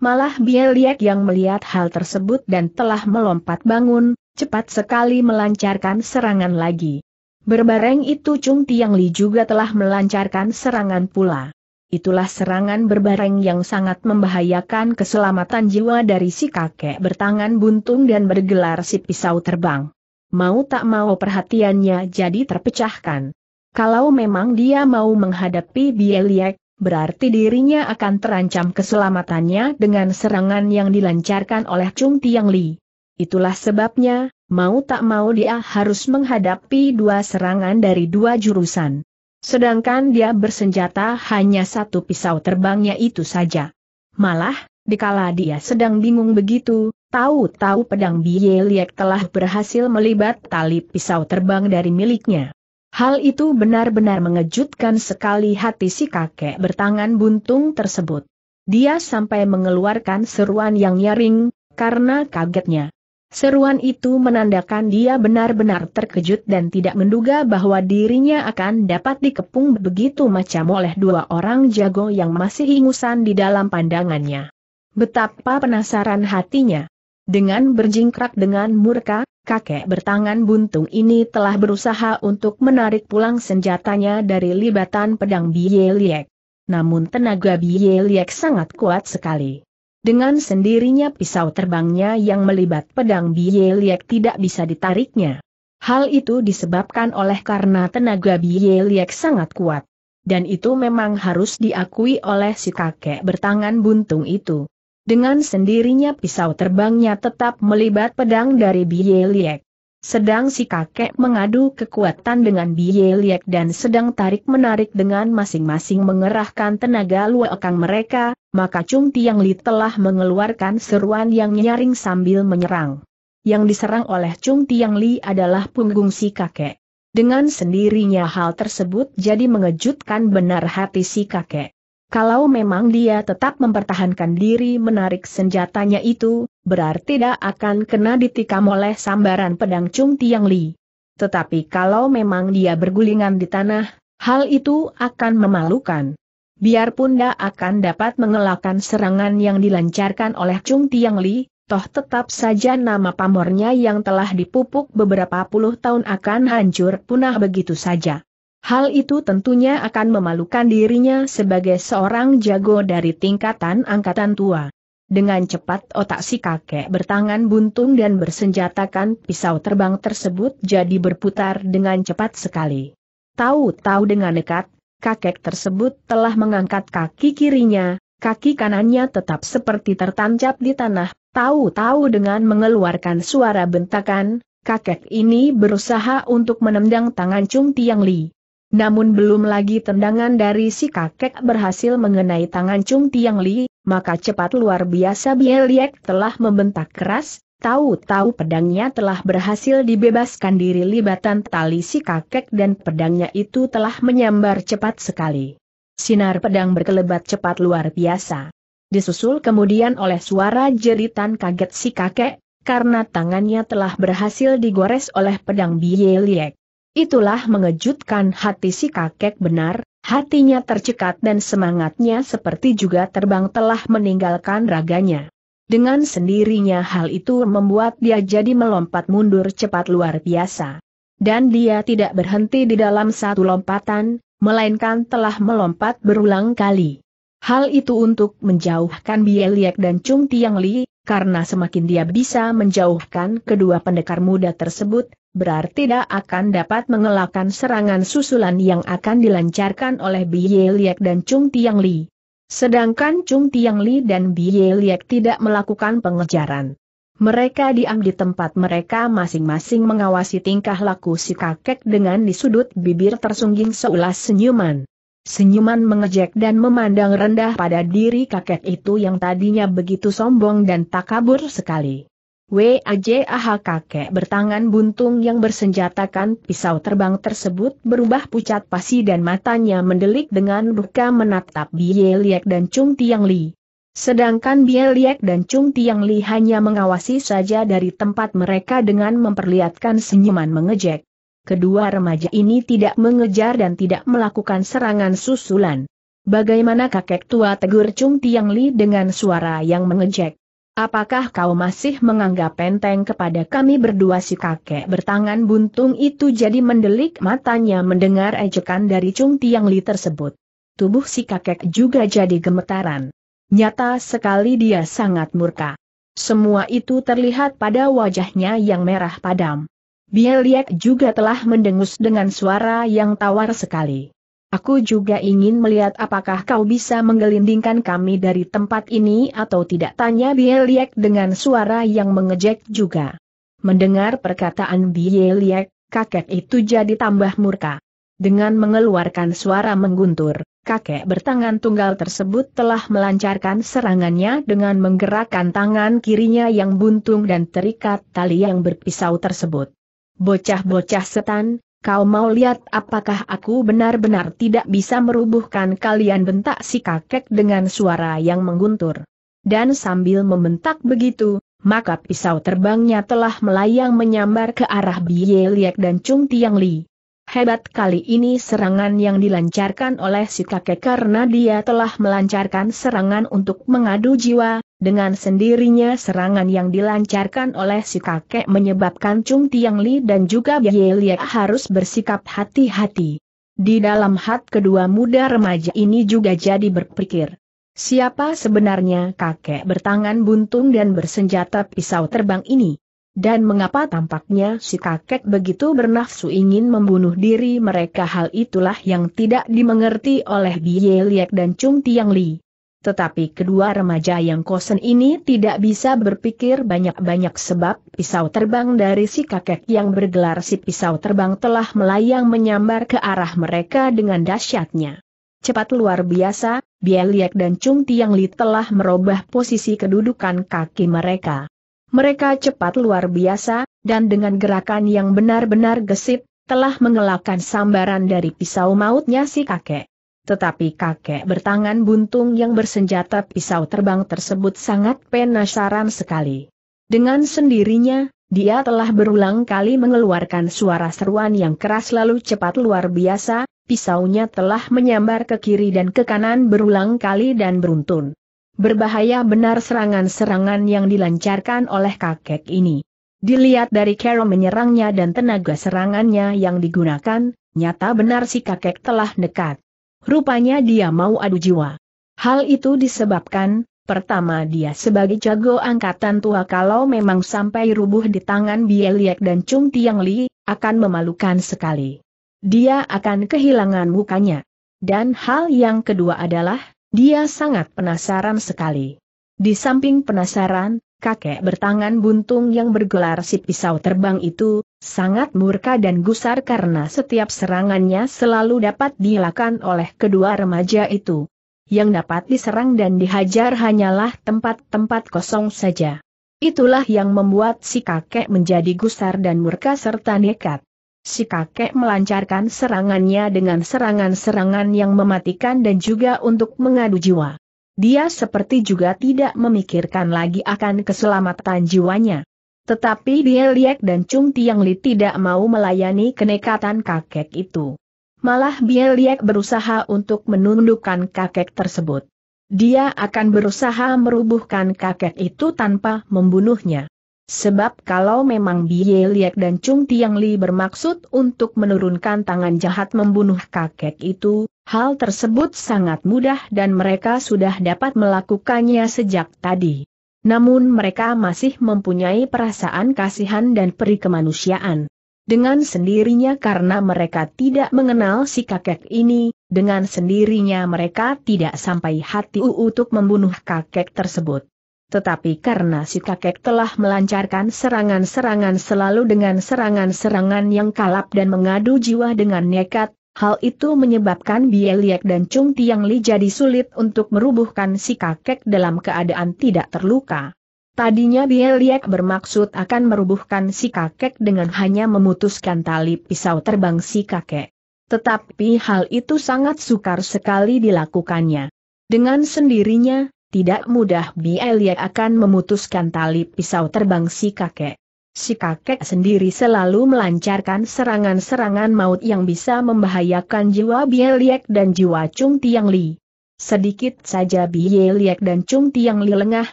Malah Bieliek yang melihat hal tersebut dan telah melompat bangun, cepat sekali melancarkan serangan lagi. Berbareng itu Chung Tiang Li juga telah melancarkan serangan pula. Itulah serangan berbareng yang sangat membahayakan keselamatan jiwa dari si kakek bertangan buntung dan bergelar si pisau terbang. Mau tak mau perhatiannya jadi terpecahkan. Kalau memang dia mau menghadapi Bieliek, berarti dirinya akan terancam keselamatannya dengan serangan yang dilancarkan oleh Chung Tiang Li. Itulah sebabnya, mau tak mau dia harus menghadapi dua serangan dari dua jurusan. Sedangkan dia bersenjata hanya satu pisau terbangnya itu saja. Malah, dikala dia sedang bingung begitu, tahu-tahu pedang Bieliek telah berhasil melibat tali pisau terbang dari miliknya. Hal itu benar-benar mengejutkan sekali hati si kakek bertangan buntung tersebut. Dia sampai mengeluarkan seruan yang nyaring, karena kagetnya. Seruan itu menandakan dia benar-benar terkejut dan tidak menduga bahwa dirinya akan dapat dikepung begitu macam oleh dua orang jago yang masih ingusan di dalam pandangannya. Betapa penasaran hatinya. Dengan berjingkrak dengan murka, kakek bertangan buntung ini telah berusaha untuk menarik pulang senjatanya dari libatan pedang Bieliek. Namun tenaga Bieliek sangat kuat sekali. Dengan sendirinya pisau terbangnya yang melibat pedang Biye Liek tidak bisa ditariknya. Hal itu disebabkan oleh karena tenaga Biye Liek sangat kuat. Dan itu memang harus diakui oleh si kakek bertangan buntung itu. Dengan sendirinya pisau terbangnya tetap melibat pedang dari Biye Liek. Sedang si kakek mengadu kekuatan dengan Biye Liek dan sedang tarik-menarik dengan masing-masing mengerahkan tenaga luakang mereka, maka Chung Tiang Li telah mengeluarkan seruan yang nyaring sambil menyerang. Yang diserang oleh Chung Tiang Li adalah punggung si kakek. Dengan sendirinya hal tersebut jadi mengejutkan benar hati si kakek. Kalau memang dia tetap mempertahankan diri menarik senjatanya itu, berarti tidak akan kena ditikam oleh sambaran pedang Chung Tiang Li. Tetapi kalau memang dia bergulingan di tanah, hal itu akan memalukan. Biarpun dia akan dapat mengelakkan serangan yang dilancarkan oleh Chung Tiang Li, toh tetap saja nama pamornya yang telah dipupuk beberapa puluh tahun akan hancur punah begitu saja. Hal itu tentunya akan memalukan dirinya sebagai seorang jago dari tingkatan angkatan tua. Dengan cepat otak si kakek bertangan buntung dan bersenjatakan pisau terbang tersebut jadi berputar dengan cepat sekali. Tahu-tahu dengan dekat kakek tersebut telah mengangkat kaki kirinya, kaki kanannya tetap seperti tertancap di tanah, tahu-tahu dengan mengeluarkan suara bentakan, kakek ini berusaha untuk menendang tangan Chung Tiang Li. Namun belum lagi tendangan dari si kakek berhasil mengenai tangan Chung Tiang Li, maka cepat luar biasa Bieliek telah membentak keras, Tahu-tahu pedangnya telah berhasil dibebaskan diri libatan tali si kakek dan pedangnya itu telah menyambar cepat sekali. Sinar pedang berkelebat cepat luar biasa. Disusul kemudian oleh suara jeritan kaget si kakek, karena tangannya telah berhasil digores oleh pedang Bieliek. Itulah mengejutkan hati si kakek benar, hatinya tercekat dan semangatnya seperti juga terbang telah meninggalkan raganya. Dengan sendirinya hal itu membuat dia jadi melompat mundur cepat luar biasa. Dan dia tidak berhenti di dalam satu lompatan, melainkan telah melompat berulang kali. Hal itu untuk menjauhkan Bieliek dan Chung Tiang Li, karena semakin dia bisa menjauhkan kedua pendekar muda tersebut, berarti tidak akan dapat mengelakkan serangan susulan yang akan dilancarkan oleh Bieliek dan Chung Tiang Li. Sedangkan Chung Tiang Li dan Bi Ye Liek tidak melakukan pengejaran. Mereka diam di tempat mereka masing-masing mengawasi tingkah laku si kakek dengan di sudut bibir tersungging seulas senyuman. Senyuman mengejek dan memandang rendah pada diri kakek itu yang tadinya begitu sombong dan takabur sekali. Wajah kakek bertangan buntung yang bersenjatakan pisau terbang tersebut berubah pucat pasi dan matanya mendelik dengan duka menatap Bie Liek dan Chung Tiang Li. Sedangkan Bie Liek dan Chung Tiang Li hanya mengawasi saja dari tempat mereka dengan memperlihatkan senyuman mengejek. Kedua remaja ini tidak mengejar dan tidak melakukan serangan susulan. Bagaimana kakek tua tegur Chung Tiang Li dengan suara yang mengejek? Apakah kau masih menganggap penteng kepada kami berdua si kakek bertangan buntung itu jadi mendelik matanya mendengar ejekan dari Cung Tiang Li tersebut. Tubuh si kakek juga jadi gemetaran. Nyata sekali dia sangat murka. Semua itu terlihat pada wajahnya yang merah padam. Bieliek juga telah mendengus dengan suara yang tawar sekali. Aku juga ingin melihat apakah kau bisa menggelindingkan kami dari tempat ini atau tidak tanya Bieliek dengan suara yang mengejek juga. Mendengar perkataan Bieliek, kakek itu jadi tambah murka. Dengan mengeluarkan suara mengguntur, kakek bertangan tunggal tersebut telah melancarkan serangannya dengan menggerakkan tangan kirinya yang buntung dan terikat tali yang berpisau tersebut. Bocah-bocah setan, Kau mau lihat apakah aku benar-benar tidak bisa merubuhkan kalian bentak si kakek dengan suara yang mengguntur. Dan sambil membentak begitu, maka pisau terbangnya telah melayang menyambar ke arah Biye Liek dan Chung Tiang Li. Hebat kali ini serangan yang dilancarkan oleh si kakek karena dia telah melancarkan serangan untuk mengadu jiwa, dengan sendirinya serangan yang dilancarkan oleh si kakek menyebabkan Chung Tiang Li dan juga Ye Lia harus bersikap hati-hati. Di dalam hat kedua muda remaja ini juga jadi berpikir. Siapa sebenarnya kakek bertangan buntung dan bersenjata pisau terbang ini? Dan mengapa tampaknya si kakek begitu bernafsu ingin membunuh diri mereka hal itulah yang tidak dimengerti oleh Bie Liek dan Chung Tiang Li. Tetapi kedua remaja yang kosen ini tidak bisa berpikir banyak-banyak sebab pisau terbang dari si kakek yang bergelar si pisau terbang telah melayang menyambar ke arah mereka dengan dahsyatnya. Cepat luar biasa, Liek dan Chung Tiang Li telah merubah posisi kedudukan kaki mereka. Mereka cepat luar biasa, dan dengan gerakan yang benar-benar gesit, telah mengelakkan sambaran dari pisau mautnya si kakek. Tetapi kakek bertangan buntung yang bersenjata pisau terbang tersebut sangat penasaran sekali. Dengan sendirinya, dia telah berulang kali mengeluarkan suara seruan yang keras lalu cepat luar biasa, pisaunya telah menyambar ke kiri dan ke kanan berulang kali dan beruntun. Berbahaya benar serangan-serangan yang dilancarkan oleh kakek ini. Dilihat dari Carol menyerangnya dan tenaga serangannya yang digunakan, nyata benar si kakek telah dekat. Rupanya dia mau adu jiwa. Hal itu disebabkan, pertama dia sebagai jago angkatan tua kalau memang sampai rubuh di tangan Bieliek dan Chung Tiang Li, akan memalukan sekali. Dia akan kehilangan mukanya. Dan hal yang kedua adalah, dia sangat penasaran sekali. Di samping penasaran, kakek bertangan buntung yang bergelar si pisau terbang itu, sangat murka dan gusar karena setiap serangannya selalu dapat dilakukan oleh kedua remaja itu. Yang dapat diserang dan dihajar hanyalah tempat-tempat kosong saja. Itulah yang membuat si kakek menjadi gusar dan murka serta nekat si kakek melancarkan serangannya dengan serangan-serangan yang mematikan dan juga untuk mengadu jiwa. Dia seperti juga tidak memikirkan lagi akan keselamatan jiwanya. Tetapi dia Liek dan Chung Tiang Li tidak mau melayani kenekatan kakek itu. Malah Bieliek berusaha untuk menundukkan kakek tersebut. Dia akan berusaha merubuhkan kakek itu tanpa membunuhnya. Sebab kalau memang Bie Liek dan Chung Tiang Li bermaksud untuk menurunkan tangan jahat membunuh kakek itu, hal tersebut sangat mudah dan mereka sudah dapat melakukannya sejak tadi. Namun mereka masih mempunyai perasaan kasihan dan peri kemanusiaan. Dengan sendirinya karena mereka tidak mengenal si kakek ini, dengan sendirinya mereka tidak sampai hati untuk membunuh kakek tersebut. Tetapi karena si kakek telah melancarkan serangan-serangan selalu dengan serangan-serangan yang kalap dan mengadu jiwa dengan nekat, hal itu menyebabkan Bieliek dan Chung Tiang Li jadi sulit untuk merubuhkan si kakek dalam keadaan tidak terluka. Tadinya Bieliek bermaksud akan merubuhkan si kakek dengan hanya memutuskan tali pisau terbang si kakek. Tetapi hal itu sangat sukar sekali dilakukannya. Dengan sendirinya, tidak mudah Bielia akan memutuskan tali pisau terbang si kakek. Si kakek sendiri selalu melancarkan serangan-serangan maut yang bisa membahayakan jiwa Bieliek dan jiwa Chung Tiang Li. Sedikit saja Bieliek dan Chung Tiang Li lengah,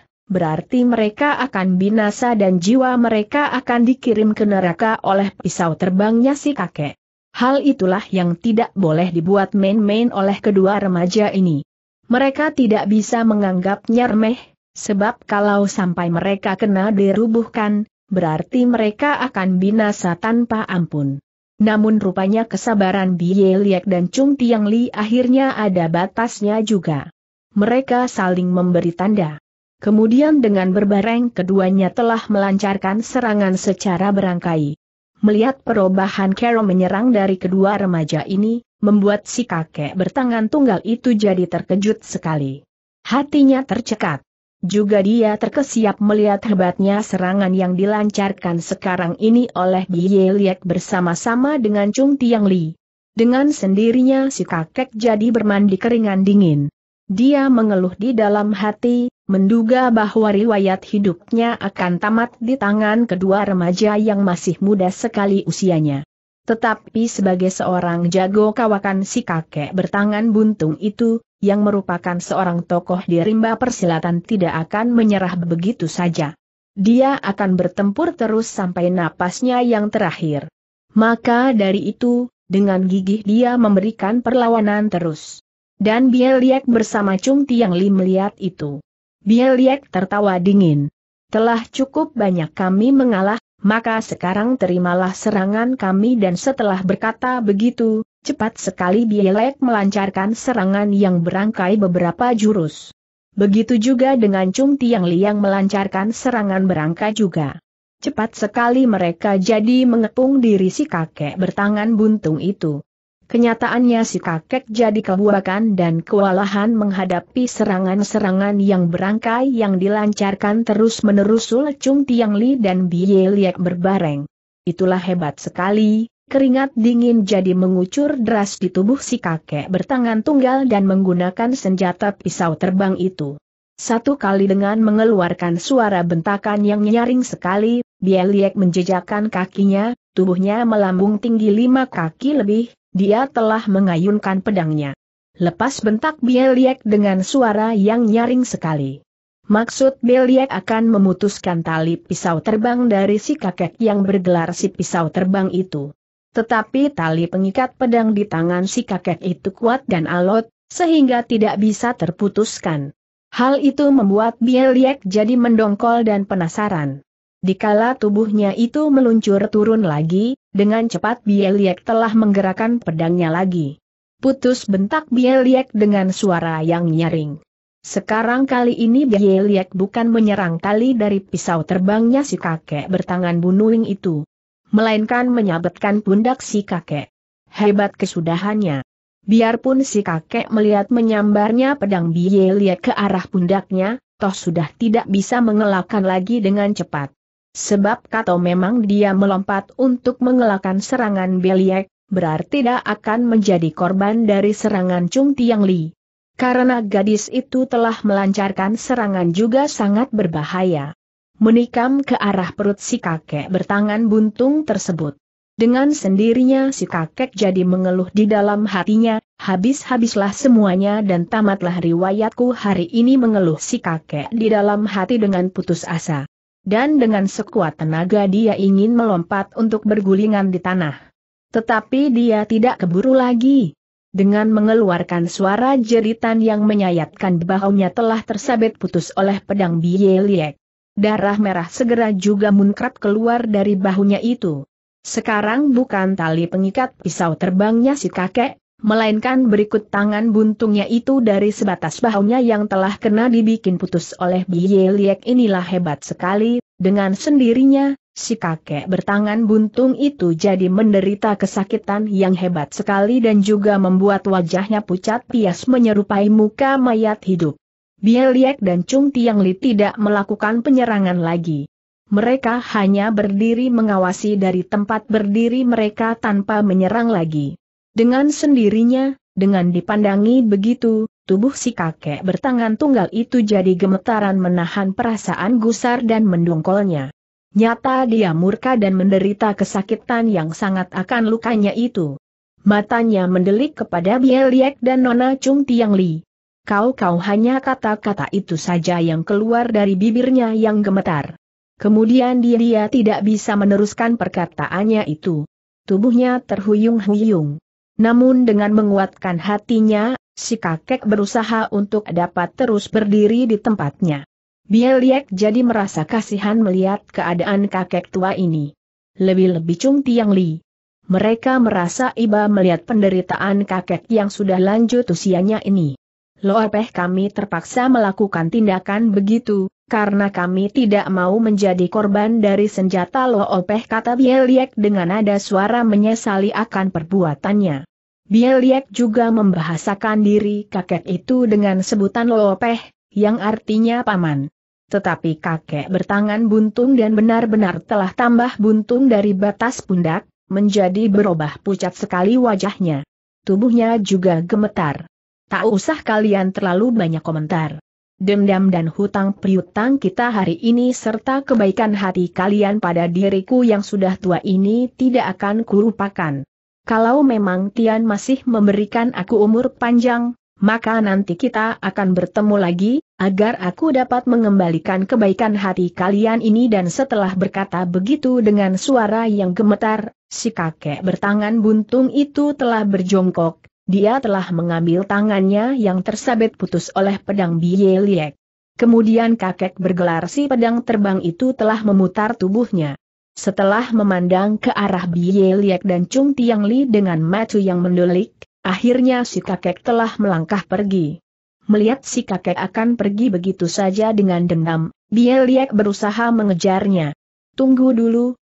berarti mereka akan binasa dan jiwa mereka akan dikirim ke neraka oleh pisau terbangnya si kakek. Hal itulah yang tidak boleh dibuat main-main oleh kedua remaja ini. Mereka tidak bisa menganggapnya remeh, sebab kalau sampai mereka kena dirubuhkan, berarti mereka akan binasa tanpa ampun. Namun rupanya kesabaran Bie Liek dan Chung Tiang Li akhirnya ada batasnya juga. Mereka saling memberi tanda. Kemudian dengan berbareng keduanya telah melancarkan serangan secara berangkai. Melihat perubahan Carol menyerang dari kedua remaja ini, membuat si kakek bertangan tunggal itu jadi terkejut sekali. Hatinya tercekat. Juga dia terkesiap melihat hebatnya serangan yang dilancarkan sekarang ini oleh Biye Liek bersama-sama dengan Chung Tiang Li. Dengan sendirinya si kakek jadi bermandi keringan dingin. Dia mengeluh di dalam hati, menduga bahwa riwayat hidupnya akan tamat di tangan kedua remaja yang masih muda sekali usianya. Tetapi sebagai seorang jago kawakan si kakek bertangan buntung itu, yang merupakan seorang tokoh di rimba persilatan tidak akan menyerah begitu saja. Dia akan bertempur terus sampai napasnya yang terakhir. Maka dari itu, dengan gigih dia memberikan perlawanan terus. Dan Bieliek bersama Chung Tiang Li melihat itu. Bieliek tertawa dingin. Telah cukup banyak kami mengalah, maka sekarang terimalah serangan kami dan setelah berkata begitu, cepat sekali Bielek melancarkan serangan yang berangkai beberapa jurus. Begitu juga dengan Chung Tiang Liang melancarkan serangan berangkai juga. Cepat sekali mereka jadi mengepung diri si kakek bertangan buntung itu. Kenyataannya si kakek jadi kebuakan dan kewalahan menghadapi serangan-serangan yang berangkai yang dilancarkan terus-menerus Lecung Tiang Li dan Biye Liek berbareng. Itulah hebat sekali, keringat dingin jadi mengucur deras di tubuh si kakek bertangan tunggal dan menggunakan senjata pisau terbang itu. Satu kali dengan mengeluarkan suara bentakan yang nyaring sekali, Bieliek menjejakkan kakinya, tubuhnya melambung tinggi lima kaki lebih, dia telah mengayunkan pedangnya. Lepas bentak Beliek dengan suara yang nyaring sekali. Maksud Beliek akan memutuskan tali pisau terbang dari si kakek yang bergelar si pisau terbang itu. Tetapi tali pengikat pedang di tangan si kakek itu kuat dan alot, sehingga tidak bisa terputuskan. Hal itu membuat Beliek jadi mendongkol dan penasaran. Dikala tubuhnya itu meluncur turun lagi, dengan cepat Bieliek telah menggerakkan pedangnya lagi. Putus bentak Bieliek dengan suara yang nyaring. Sekarang kali ini Bieliek bukan menyerang tali dari pisau terbangnya si kakek bertangan bunuing itu. Melainkan menyabetkan pundak si kakek. Hebat kesudahannya. Biarpun si kakek melihat menyambarnya pedang Bieliek ke arah pundaknya, toh sudah tidak bisa mengelakkan lagi dengan cepat. Sebab kata memang dia melompat untuk mengelakkan serangan Beliek, berarti tidak akan menjadi korban dari serangan Chung Tiang Li. Karena gadis itu telah melancarkan serangan juga sangat berbahaya. Menikam ke arah perut si kakek bertangan buntung tersebut. Dengan sendirinya si kakek jadi mengeluh di dalam hatinya, habis-habislah semuanya dan tamatlah riwayatku hari ini mengeluh si kakek di dalam hati dengan putus asa dan dengan sekuat tenaga dia ingin melompat untuk bergulingan di tanah. Tetapi dia tidak keburu lagi. Dengan mengeluarkan suara jeritan yang menyayatkan bahunya telah tersabet putus oleh pedang Bieliek. Darah merah segera juga munkrat keluar dari bahunya itu. Sekarang bukan tali pengikat pisau terbangnya si kakek, melainkan berikut tangan buntungnya itu dari sebatas bahunya yang telah kena dibikin putus oleh Biye Liek inilah hebat sekali, dengan sendirinya, si kakek bertangan buntung itu jadi menderita kesakitan yang hebat sekali dan juga membuat wajahnya pucat pias menyerupai muka mayat hidup. Biye Liek dan Chung Tiang Li tidak melakukan penyerangan lagi. Mereka hanya berdiri mengawasi dari tempat berdiri mereka tanpa menyerang lagi. Dengan sendirinya, dengan dipandangi begitu, tubuh si kakek bertangan tunggal itu jadi gemetaran menahan perasaan gusar dan mendongkolnya. Nyata dia murka dan menderita kesakitan yang sangat akan lukanya itu. Matanya mendelik kepada Bieliek dan Nona Chung Tiang Li. Kau-kau hanya kata-kata itu saja yang keluar dari bibirnya yang gemetar. Kemudian dia, dia tidak bisa meneruskan perkataannya itu. Tubuhnya terhuyung-huyung. Namun dengan menguatkan hatinya, si kakek berusaha untuk dapat terus berdiri di tempatnya. Bieliek jadi merasa kasihan melihat keadaan kakek tua ini. Lebih-lebih Chung Tiang Li. Mereka merasa iba melihat penderitaan kakek yang sudah lanjut usianya ini. Loapeh kami terpaksa melakukan tindakan begitu, karena kami tidak mau menjadi korban dari senjata Loopeh kata Bieliek dengan nada suara menyesali akan perbuatannya. Bieliek juga membahasakan diri kakek itu dengan sebutan Loopeh, yang artinya paman. Tetapi kakek bertangan buntung dan benar-benar telah tambah buntung dari batas pundak, menjadi berubah pucat sekali wajahnya. Tubuhnya juga gemetar. Tak usah kalian terlalu banyak komentar dendam dan hutang piutang kita hari ini serta kebaikan hati kalian pada diriku yang sudah tua ini tidak akan kulupakan. Kalau memang Tian masih memberikan aku umur panjang, maka nanti kita akan bertemu lagi, agar aku dapat mengembalikan kebaikan hati kalian ini dan setelah berkata begitu dengan suara yang gemetar, si kakek bertangan buntung itu telah berjongkok, dia telah mengambil tangannya yang tersabet putus oleh pedang Bieliek. Kemudian kakek bergelar si pedang terbang itu telah memutar tubuhnya. Setelah memandang ke arah Bieliek dan Chung Tiang Li dengan mata yang mendelik, akhirnya si kakek telah melangkah pergi. Melihat si kakek akan pergi begitu saja dengan dendam, Bieliek berusaha mengejarnya. Tunggu dulu,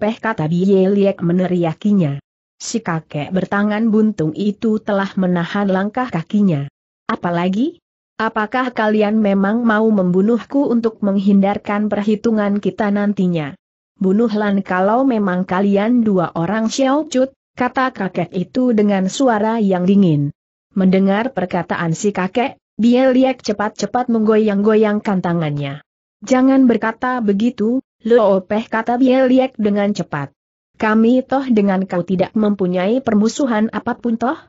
Peh kata Bieliek meneriakinya si kakek bertangan buntung itu telah menahan langkah kakinya. Apalagi? Apakah kalian memang mau membunuhku untuk menghindarkan perhitungan kita nantinya? Bunuhlah kalau memang kalian dua orang Xiao Cut, kata kakek itu dengan suara yang dingin. Mendengar perkataan si kakek, Bieliek cepat-cepat menggoyang-goyangkan tangannya. Jangan berkata begitu, lo Peh kata Bieliek dengan cepat. Kami toh dengan kau tidak mempunyai permusuhan apapun toh?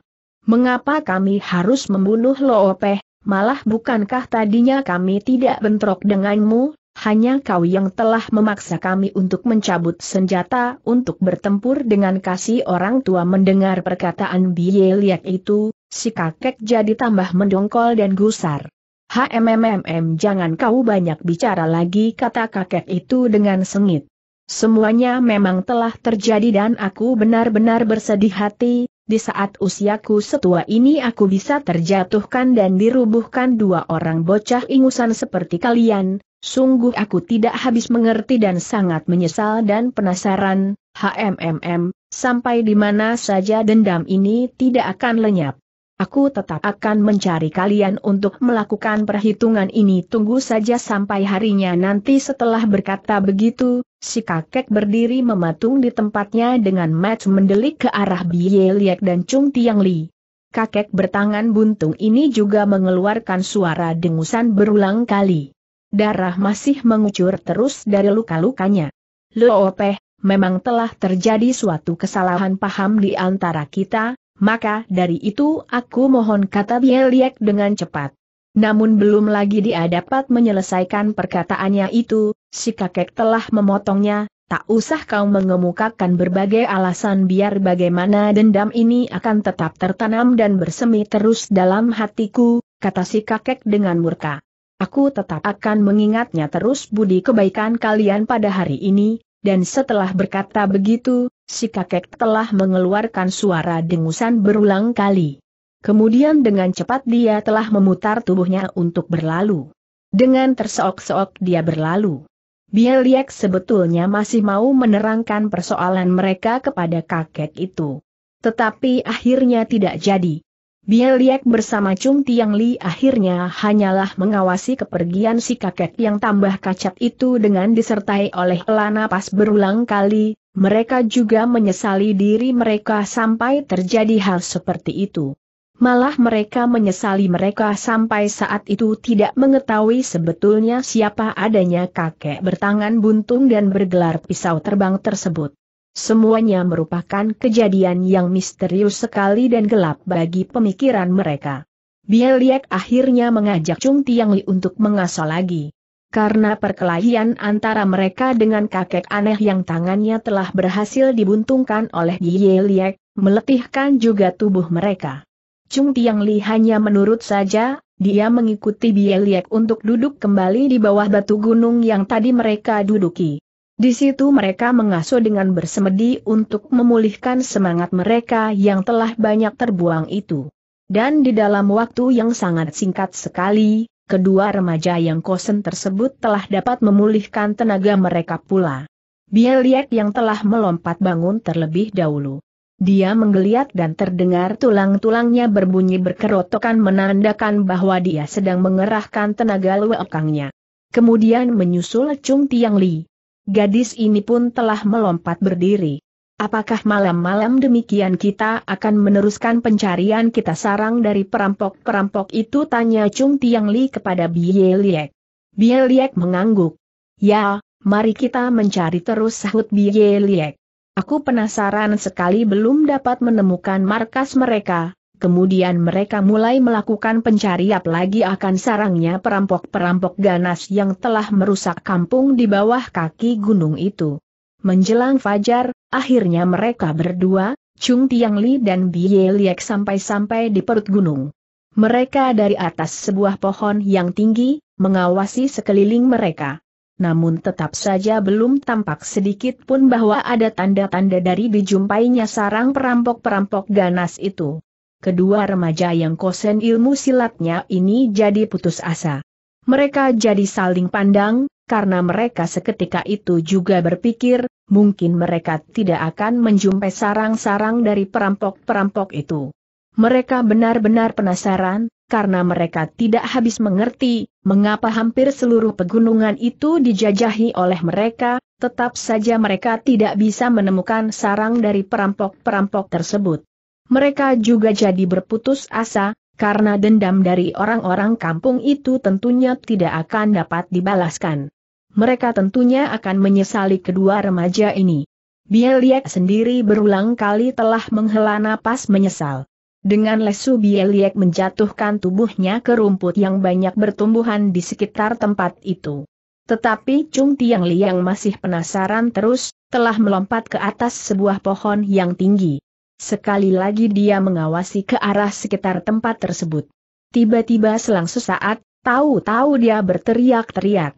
Mengapa kami harus membunuh Loopeh, malah bukankah tadinya kami tidak bentrok denganmu, hanya kau yang telah memaksa kami untuk mencabut senjata untuk bertempur dengan kasih orang tua mendengar perkataan Bieliak itu, si kakek jadi tambah mendongkol dan gusar. HMMM jangan kau banyak bicara lagi kata kakek itu dengan sengit. Semuanya memang telah terjadi dan aku benar-benar bersedih hati, di saat usiaku setua ini aku bisa terjatuhkan dan dirubuhkan dua orang bocah ingusan seperti kalian, sungguh aku tidak habis mengerti dan sangat menyesal dan penasaran, HMMM, sampai di mana saja dendam ini tidak akan lenyap. Aku tetap akan mencari kalian untuk melakukan perhitungan ini tunggu saja sampai harinya nanti setelah berkata begitu, si kakek berdiri mematung di tempatnya dengan match mendelik ke arah Biye Liek dan Chung Tiang Li. Kakek bertangan buntung ini juga mengeluarkan suara dengusan berulang kali. Darah masih mengucur terus dari luka-lukanya. Luopeh, memang telah terjadi suatu kesalahan paham di antara kita, maka dari itu aku mohon kata Bieliek dengan cepat. Namun belum lagi dia dapat menyelesaikan perkataannya itu, si kakek telah memotongnya, tak usah kau mengemukakan berbagai alasan biar bagaimana dendam ini akan tetap tertanam dan bersemi terus dalam hatiku, kata si kakek dengan murka. Aku tetap akan mengingatnya terus budi kebaikan kalian pada hari ini, dan setelah berkata begitu, si kakek telah mengeluarkan suara dengusan berulang kali. Kemudian dengan cepat dia telah memutar tubuhnya untuk berlalu. Dengan terseok-seok dia berlalu. Bieliek sebetulnya masih mau menerangkan persoalan mereka kepada kakek itu. Tetapi akhirnya tidak jadi. Bieliek bersama Chung Tiang Li akhirnya hanyalah mengawasi kepergian si kakek yang tambah kacat itu dengan disertai oleh ela pas berulang kali, mereka juga menyesali diri mereka sampai terjadi hal seperti itu. Malah mereka menyesali mereka sampai saat itu tidak mengetahui sebetulnya siapa adanya kakek bertangan buntung dan bergelar pisau terbang tersebut. Semuanya merupakan kejadian yang misterius sekali dan gelap bagi pemikiran mereka. Bieliek akhirnya mengajak Chung Tiang Li untuk mengasal lagi karena perkelahian antara mereka dengan kakek aneh yang tangannya telah berhasil dibuntungkan oleh Ye Liek, meletihkan juga tubuh mereka. Chung Tiang Li hanya menurut saja, dia mengikuti Ye Liek untuk duduk kembali di bawah batu gunung yang tadi mereka duduki. Di situ mereka mengasuh dengan bersemedi untuk memulihkan semangat mereka yang telah banyak terbuang itu. Dan di dalam waktu yang sangat singkat sekali, kedua remaja yang kosen tersebut telah dapat memulihkan tenaga mereka pula. Bieliak yang telah melompat bangun terlebih dahulu. Dia menggeliat dan terdengar tulang-tulangnya berbunyi berkerotokan menandakan bahwa dia sedang mengerahkan tenaga luekangnya. Kemudian menyusul Chung Tiang Li. Gadis ini pun telah melompat berdiri. Apakah malam-malam demikian kita akan meneruskan pencarian kita sarang dari perampok-perampok itu? Tanya Chung Tiang Li kepada Bie Liek. Bie Liek mengangguk. Ya, mari kita mencari terus sahut Bie Liek. Aku penasaran sekali belum dapat menemukan markas mereka, kemudian mereka mulai melakukan pencarian lagi akan sarangnya perampok-perampok ganas yang telah merusak kampung di bawah kaki gunung itu. Menjelang fajar, akhirnya mereka berdua, Chung Tiang Li dan Bie Liek sampai-sampai di perut gunung. Mereka dari atas sebuah pohon yang tinggi, mengawasi sekeliling mereka. Namun tetap saja belum tampak sedikit pun bahwa ada tanda-tanda dari dijumpainya sarang perampok-perampok ganas itu. Kedua remaja yang kosen ilmu silatnya ini jadi putus asa. Mereka jadi saling pandang, karena mereka seketika itu juga berpikir, mungkin mereka tidak akan menjumpai sarang-sarang dari perampok-perampok itu. Mereka benar-benar penasaran, karena mereka tidak habis mengerti, mengapa hampir seluruh pegunungan itu dijajahi oleh mereka, tetap saja mereka tidak bisa menemukan sarang dari perampok-perampok tersebut. Mereka juga jadi berputus asa, karena dendam dari orang-orang kampung itu tentunya tidak akan dapat dibalaskan mereka tentunya akan menyesali kedua remaja ini. Bieliek sendiri berulang kali telah menghela napas menyesal. Dengan lesu Bieliek menjatuhkan tubuhnya ke rumput yang banyak bertumbuhan di sekitar tempat itu. Tetapi Chung Tiang Liang masih penasaran terus, telah melompat ke atas sebuah pohon yang tinggi. Sekali lagi dia mengawasi ke arah sekitar tempat tersebut. Tiba-tiba selang sesaat, tahu-tahu dia berteriak-teriak.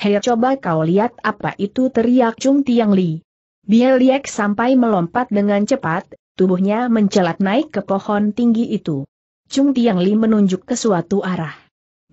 Hei coba kau lihat apa itu teriak Chung Tiang Li. Bieliek Liek sampai melompat dengan cepat, tubuhnya mencelat naik ke pohon tinggi itu. Chung Tiang Li menunjuk ke suatu arah.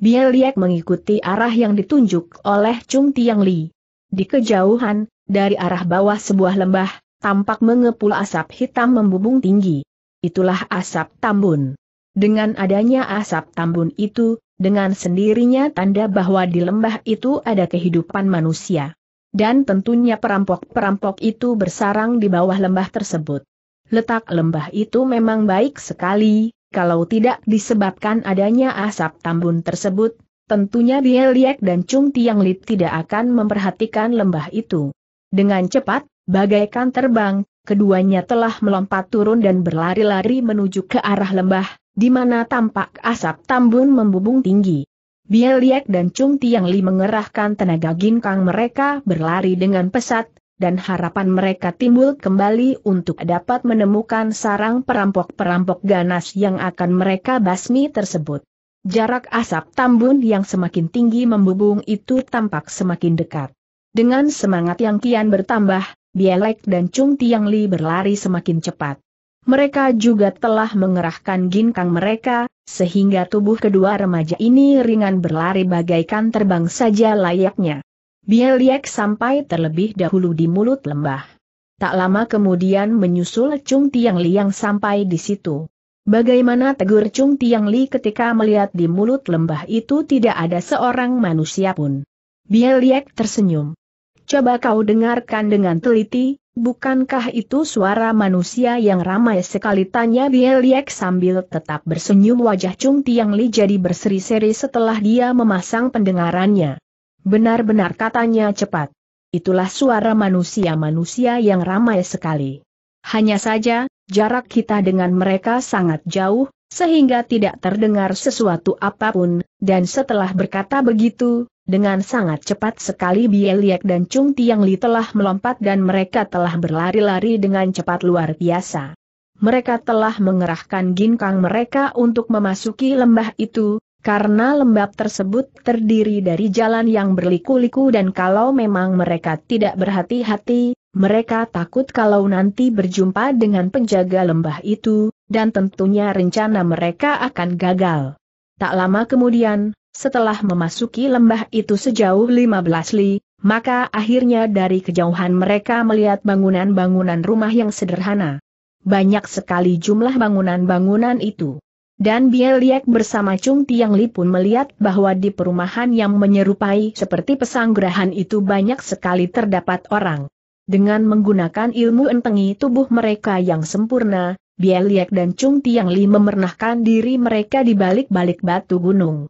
Bieliek Liek mengikuti arah yang ditunjuk oleh Chung Tiang Li. Di kejauhan, dari arah bawah sebuah lembah, tampak mengepul asap hitam membubung tinggi. Itulah asap tambun. Dengan adanya asap tambun itu, dengan sendirinya tanda bahwa di lembah itu ada kehidupan manusia. Dan tentunya perampok-perampok itu bersarang di bawah lembah tersebut. Letak lembah itu memang baik sekali, kalau tidak disebabkan adanya asap tambun tersebut, tentunya Bieliek dan Chung Tiang Lip tidak akan memperhatikan lembah itu. Dengan cepat, bagaikan terbang, keduanya telah melompat turun dan berlari-lari menuju ke arah lembah, di mana tampak asap tambun membubung tinggi. Bieliek dan Chung Tiang Li mengerahkan tenaga ginkang mereka berlari dengan pesat, dan harapan mereka timbul kembali untuk dapat menemukan sarang perampok-perampok ganas yang akan mereka basmi tersebut. Jarak asap tambun yang semakin tinggi membubung itu tampak semakin dekat. Dengan semangat yang kian bertambah, Bielek dan Chung Tiang Li berlari semakin cepat. Mereka juga telah mengerahkan ginkang mereka, sehingga tubuh kedua remaja ini ringan berlari bagaikan terbang saja layaknya. Bieliek sampai terlebih dahulu di mulut lembah. Tak lama kemudian menyusul Chung Tiang Liang sampai di situ. Bagaimana tegur Chung Tiang Li ketika melihat di mulut lembah itu tidak ada seorang manusia pun. Bieliek tersenyum. Coba kau dengarkan dengan teliti, Bukankah itu suara manusia yang ramai sekali tanya Bieliek sambil tetap bersenyum wajah Chung Tiang Li jadi berseri-seri setelah dia memasang pendengarannya. Benar-benar katanya cepat. Itulah suara manusia-manusia yang ramai sekali. Hanya saja, jarak kita dengan mereka sangat jauh, sehingga tidak terdengar sesuatu apapun, dan setelah berkata begitu, dengan sangat cepat sekali Bieliek dan Chung Tiang Li telah melompat dan mereka telah berlari-lari dengan cepat luar biasa. Mereka telah mengerahkan ginkang mereka untuk memasuki lembah itu, karena lembab tersebut terdiri dari jalan yang berliku-liku dan kalau memang mereka tidak berhati-hati, mereka takut kalau nanti berjumpa dengan penjaga lembah itu, dan tentunya rencana mereka akan gagal. Tak lama kemudian, setelah memasuki lembah itu sejauh 15 li, maka akhirnya dari kejauhan mereka melihat bangunan-bangunan rumah yang sederhana. Banyak sekali jumlah bangunan-bangunan itu. Dan Bieliek bersama Chung Tiang Li pun melihat bahwa di perumahan yang menyerupai seperti pesanggerahan itu banyak sekali terdapat orang. Dengan menggunakan ilmu entengi tubuh mereka yang sempurna, Bieliek dan Chung Tiang Li memernahkan diri mereka di balik-balik batu gunung.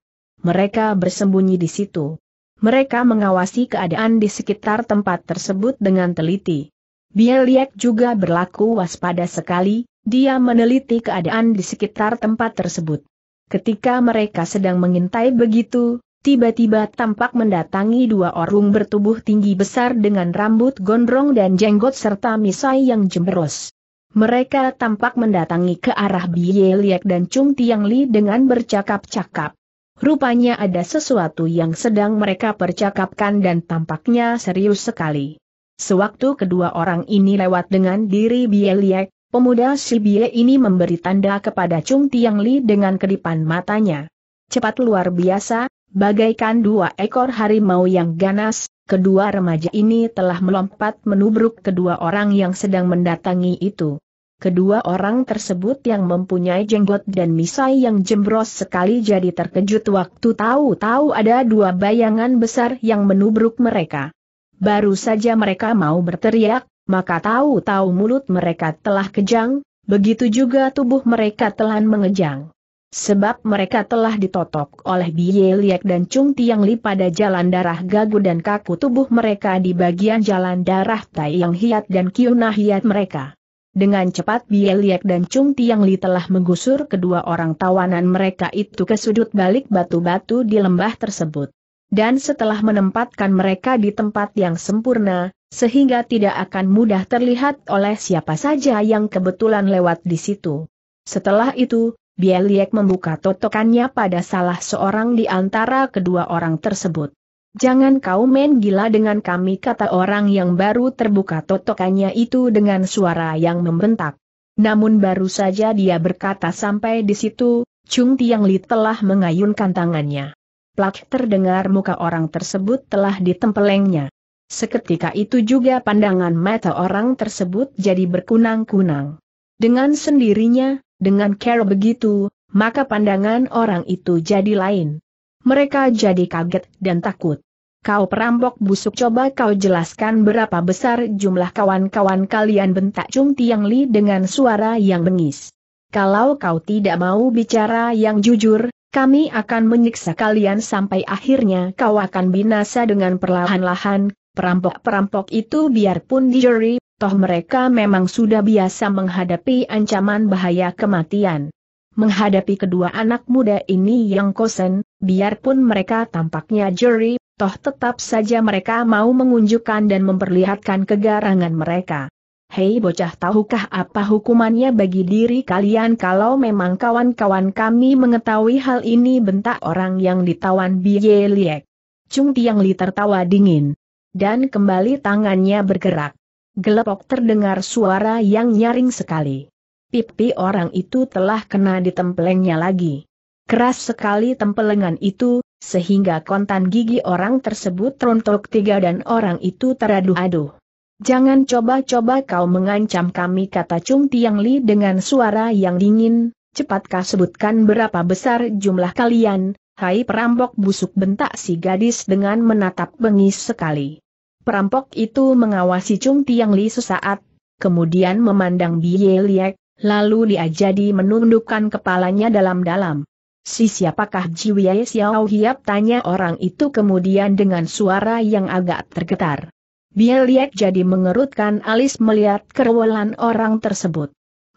Mereka bersembunyi di situ. Mereka mengawasi keadaan di sekitar tempat tersebut dengan teliti. Bieliek juga berlaku waspada sekali, dia meneliti keadaan di sekitar tempat tersebut. Ketika mereka sedang mengintai begitu, tiba-tiba tampak mendatangi dua orang bertubuh tinggi besar dengan rambut gondrong dan jenggot serta misai yang jemberos. Mereka tampak mendatangi ke arah Bieliek dan Chung Tiang Li dengan bercakap-cakap. Rupanya ada sesuatu yang sedang mereka percakapkan dan tampaknya serius sekali. Sewaktu kedua orang ini lewat dengan diri Bieliek, pemuda si Bie ini memberi tanda kepada Chung Tiang Li dengan kedipan matanya. Cepat luar biasa, bagaikan dua ekor harimau yang ganas, kedua remaja ini telah melompat menubruk kedua orang yang sedang mendatangi itu. Kedua orang tersebut yang mempunyai jenggot dan misai yang jembros sekali jadi terkejut waktu tahu-tahu ada dua bayangan besar yang menubruk mereka. Baru saja mereka mau berteriak, maka tahu-tahu mulut mereka telah kejang, begitu juga tubuh mereka telah mengejang. Sebab mereka telah ditotok oleh Biye Liek dan Chung Tiang Li pada jalan darah gagu dan kaku tubuh mereka di bagian jalan darah Tai Yang Hiat dan Kiuna Hiat mereka. Dengan cepat Bieliek dan Chung Tiang Li telah menggusur kedua orang tawanan mereka itu ke sudut balik batu-batu di lembah tersebut. Dan setelah menempatkan mereka di tempat yang sempurna, sehingga tidak akan mudah terlihat oleh siapa saja yang kebetulan lewat di situ. Setelah itu, Bieliek membuka totokannya pada salah seorang di antara kedua orang tersebut jangan kau main gila dengan kami kata orang yang baru terbuka totokannya itu dengan suara yang membentak. Namun baru saja dia berkata sampai di situ, Chung Tiang Li telah mengayunkan tangannya. Plak terdengar muka orang tersebut telah ditempelengnya. Seketika itu juga pandangan mata orang tersebut jadi berkunang-kunang. Dengan sendirinya, dengan care begitu, maka pandangan orang itu jadi lain mereka jadi kaget dan takut. Kau perampok busuk coba kau jelaskan berapa besar jumlah kawan-kawan kalian bentak Chung Tiang Li dengan suara yang bengis. Kalau kau tidak mau bicara yang jujur, kami akan menyiksa kalian sampai akhirnya kau akan binasa dengan perlahan-lahan, perampok-perampok itu biarpun dijeri, toh mereka memang sudah biasa menghadapi ancaman bahaya kematian. Menghadapi kedua anak muda ini yang kosen, biarpun mereka tampaknya juri, toh tetap saja mereka mau mengunjukkan dan memperlihatkan kegarangan mereka. Hei bocah tahukah apa hukumannya bagi diri kalian kalau memang kawan-kawan kami mengetahui hal ini bentak orang yang ditawan Biye Liek. Cung Tiang Li tertawa dingin. Dan kembali tangannya bergerak. Gelepok terdengar suara yang nyaring sekali pipi orang itu telah kena ditempelengnya lagi. Keras sekali tempelengan itu, sehingga kontan gigi orang tersebut rontok tiga dan orang itu teraduh-aduh. Jangan coba-coba kau mengancam kami kata Chung Tiang Li dengan suara yang dingin, cepatkah sebutkan berapa besar jumlah kalian, hai perampok busuk bentak si gadis dengan menatap bengis sekali. Perampok itu mengawasi Chung Tiang Li sesaat, kemudian memandang Bie Liek, Lalu dia jadi menundukkan kepalanya dalam-dalam. Si siapakah Jiwie Xiao Hiap tanya orang itu kemudian dengan suara yang agak tergetar. Bia lihat jadi mengerutkan alis melihat kerewelan orang tersebut.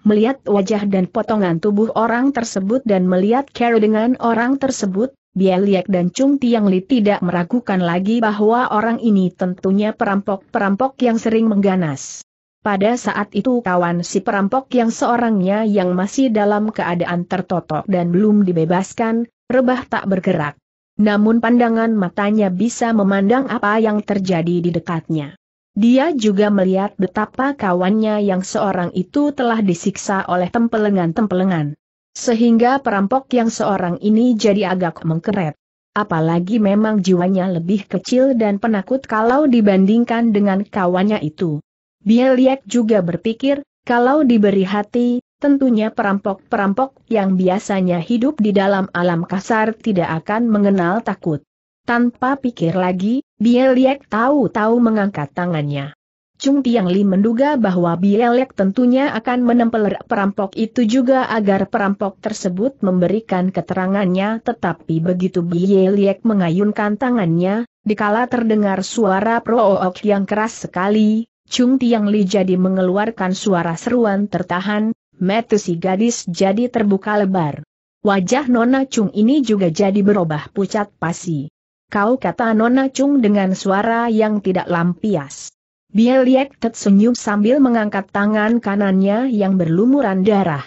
Melihat wajah dan potongan tubuh orang tersebut dan melihat care dengan orang tersebut, Bia Liak dan Chung Tiang Li tidak meragukan lagi bahwa orang ini tentunya perampok-perampok yang sering mengganas. Pada saat itu kawan si perampok yang seorangnya yang masih dalam keadaan tertotok dan belum dibebaskan, rebah tak bergerak. Namun pandangan matanya bisa memandang apa yang terjadi di dekatnya. Dia juga melihat betapa kawannya yang seorang itu telah disiksa oleh tempelengan-tempelengan. Sehingga perampok yang seorang ini jadi agak mengkeret. Apalagi memang jiwanya lebih kecil dan penakut kalau dibandingkan dengan kawannya itu. Bieliek juga berpikir, kalau diberi hati, tentunya perampok-perampok yang biasanya hidup di dalam alam kasar tidak akan mengenal takut. Tanpa pikir lagi, Bieliek tahu-tahu mengangkat tangannya. Chung Tiang Li menduga bahwa Bieliek tentunya akan menempel perampok itu juga agar perampok tersebut memberikan keterangannya tetapi begitu Bieliek mengayunkan tangannya, dikala terdengar suara prook yang keras sekali, Chung Tiang Li jadi mengeluarkan suara seruan tertahan, mata si gadis jadi terbuka lebar. Wajah Nona Chung ini juga jadi berubah pucat pasi. Kau kata Nona Chung dengan suara yang tidak lampias. Bieliek tersenyum sambil mengangkat tangan kanannya yang berlumuran darah.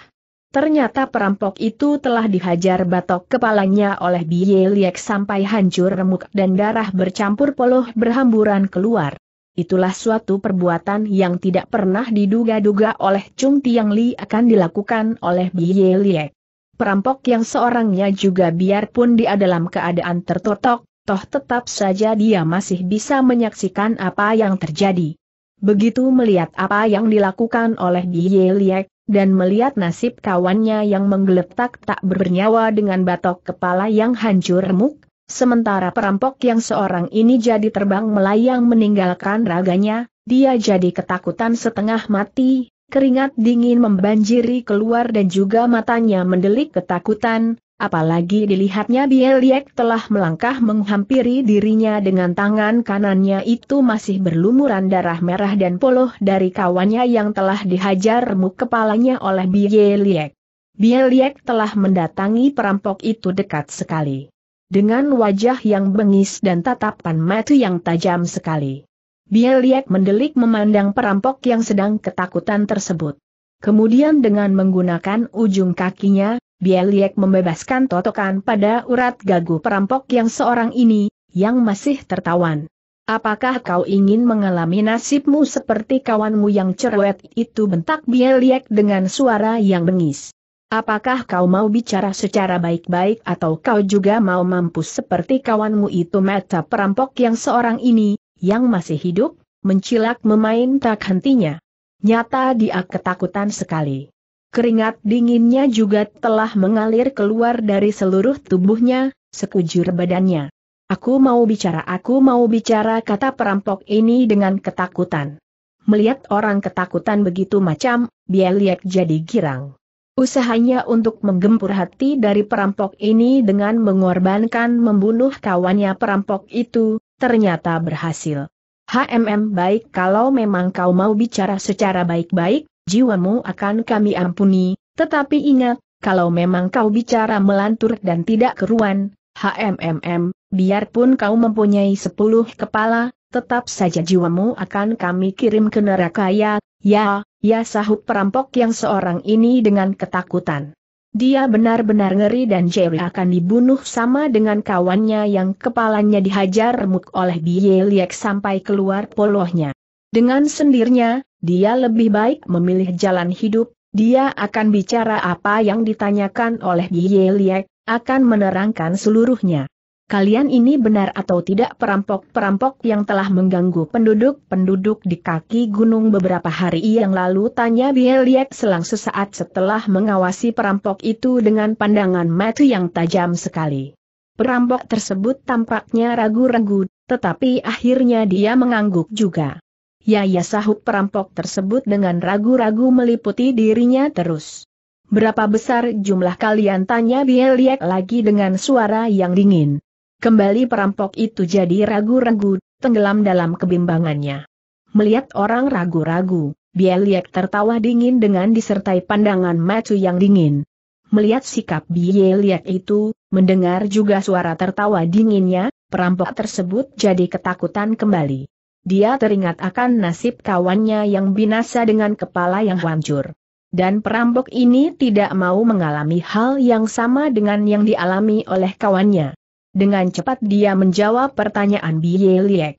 Ternyata perampok itu telah dihajar batok kepalanya oleh Bieliek sampai hancur remuk dan darah bercampur poloh berhamburan keluar itulah suatu perbuatan yang tidak pernah diduga-duga oleh Chung Tiang Li akan dilakukan oleh Biye Liek. Perampok yang seorangnya juga biarpun dia dalam keadaan tertotok, toh tetap saja dia masih bisa menyaksikan apa yang terjadi. Begitu melihat apa yang dilakukan oleh Biye Liek, dan melihat nasib kawannya yang menggeletak tak bernyawa dengan batok kepala yang hancur remuk, Sementara perampok yang seorang ini jadi terbang melayang meninggalkan raganya, dia jadi ketakutan setengah mati, keringat dingin membanjiri keluar dan juga matanya mendelik ketakutan, apalagi dilihatnya Bieliek telah melangkah menghampiri dirinya dengan tangan kanannya itu masih berlumuran darah merah dan poloh dari kawannya yang telah dihajar remuk kepalanya oleh Bieliek. Bieliek telah mendatangi perampok itu dekat sekali dengan wajah yang bengis dan tatapan mata yang tajam sekali. Bieliek mendelik memandang perampok yang sedang ketakutan tersebut. Kemudian dengan menggunakan ujung kakinya, Bieliek membebaskan totokan pada urat gagu perampok yang seorang ini, yang masih tertawan. Apakah kau ingin mengalami nasibmu seperti kawanmu yang cerewet itu bentak Bieliek dengan suara yang bengis. Apakah kau mau bicara secara baik-baik atau kau juga mau mampus seperti kawanmu itu mata perampok yang seorang ini, yang masih hidup, mencilak memain tak hentinya. Nyata dia ketakutan sekali. Keringat dinginnya juga telah mengalir keluar dari seluruh tubuhnya, sekujur badannya. Aku mau bicara, aku mau bicara kata perampok ini dengan ketakutan. Melihat orang ketakutan begitu macam, lihat jadi girang. Usahanya untuk menggempur hati dari perampok ini dengan mengorbankan membunuh kawannya perampok itu, ternyata berhasil. HMM baik kalau memang kau mau bicara secara baik-baik, jiwamu akan kami ampuni, tetapi ingat, kalau memang kau bicara melantur dan tidak keruan, HMM, biarpun kau mempunyai sepuluh kepala, tetap saja jiwamu akan kami kirim ke neraka ya, ya, ya sahut perampok yang seorang ini dengan ketakutan. Dia benar-benar ngeri dan Jerry akan dibunuh sama dengan kawannya yang kepalanya dihajar remuk oleh Bieliek sampai keluar polohnya. Dengan sendirinya, dia lebih baik memilih jalan hidup, dia akan bicara apa yang ditanyakan oleh Bieliek, akan menerangkan seluruhnya kalian ini benar atau tidak perampok-perampok yang telah mengganggu penduduk-penduduk di kaki gunung beberapa hari yang lalu tanya Bieliek selang sesaat setelah mengawasi perampok itu dengan pandangan mata yang tajam sekali. Perampok tersebut tampaknya ragu-ragu, tetapi akhirnya dia mengangguk juga. Ya ya sahut perampok tersebut dengan ragu-ragu meliputi dirinya terus. Berapa besar jumlah kalian tanya Bieliek lagi dengan suara yang dingin. Kembali perampok itu jadi ragu-ragu, tenggelam dalam kebimbangannya. Melihat orang ragu-ragu, Bieliek tertawa dingin dengan disertai pandangan Macu yang dingin. Melihat sikap Bieliek itu, mendengar juga suara tertawa dinginnya, perampok tersebut jadi ketakutan kembali. Dia teringat akan nasib kawannya yang binasa dengan kepala yang hancur. Dan perampok ini tidak mau mengalami hal yang sama dengan yang dialami oleh kawannya. Dengan cepat dia menjawab pertanyaan Biye Liek.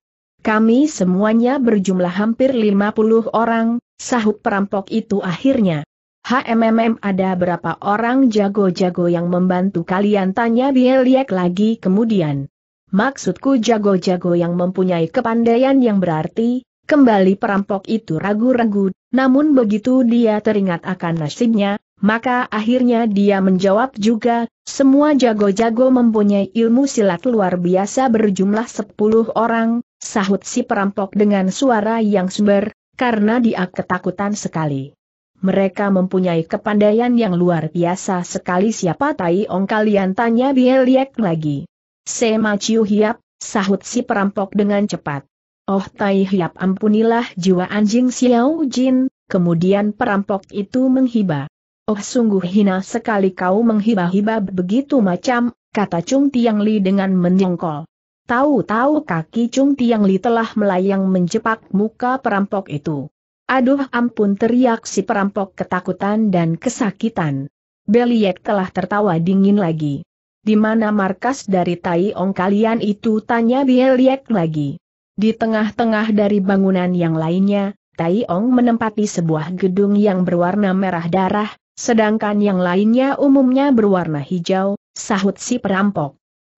Kami semuanya berjumlah hampir 50 orang, sahut perampok itu akhirnya. HMMM ada berapa orang jago-jago yang membantu kalian tanya Biye Liek lagi kemudian. Maksudku jago-jago yang mempunyai kepandaian yang berarti, Kembali perampok itu ragu-ragu, namun begitu dia teringat akan nasibnya, maka akhirnya dia menjawab juga, semua jago-jago mempunyai ilmu silat luar biasa berjumlah 10 orang, sahut si perampok dengan suara yang sumber, karena dia ketakutan sekali. Mereka mempunyai kepandaian yang luar biasa sekali siapa tai ong kalian tanya Bieliek lagi. Sema Ciu Hiap, sahut si perampok dengan cepat. Oh tai hiap ampunilah jiwa anjing Xiao Jin, kemudian perampok itu menghibah. Oh sungguh hina sekali kau menghibah-hibah begitu macam, kata Chung Tiang Li dengan menyongkol. Tahu-tahu kaki Chung Tiang Li telah melayang menjepak muka perampok itu. Aduh ampun teriak si perampok ketakutan dan kesakitan. Beliek telah tertawa dingin lagi. Di mana markas dari Tai Ong kalian itu tanya Beliek lagi. Di tengah-tengah dari bangunan yang lainnya, Tai Ong menempati sebuah gedung yang berwarna merah darah, Sedangkan yang lainnya umumnya berwarna hijau, sahut si perampok.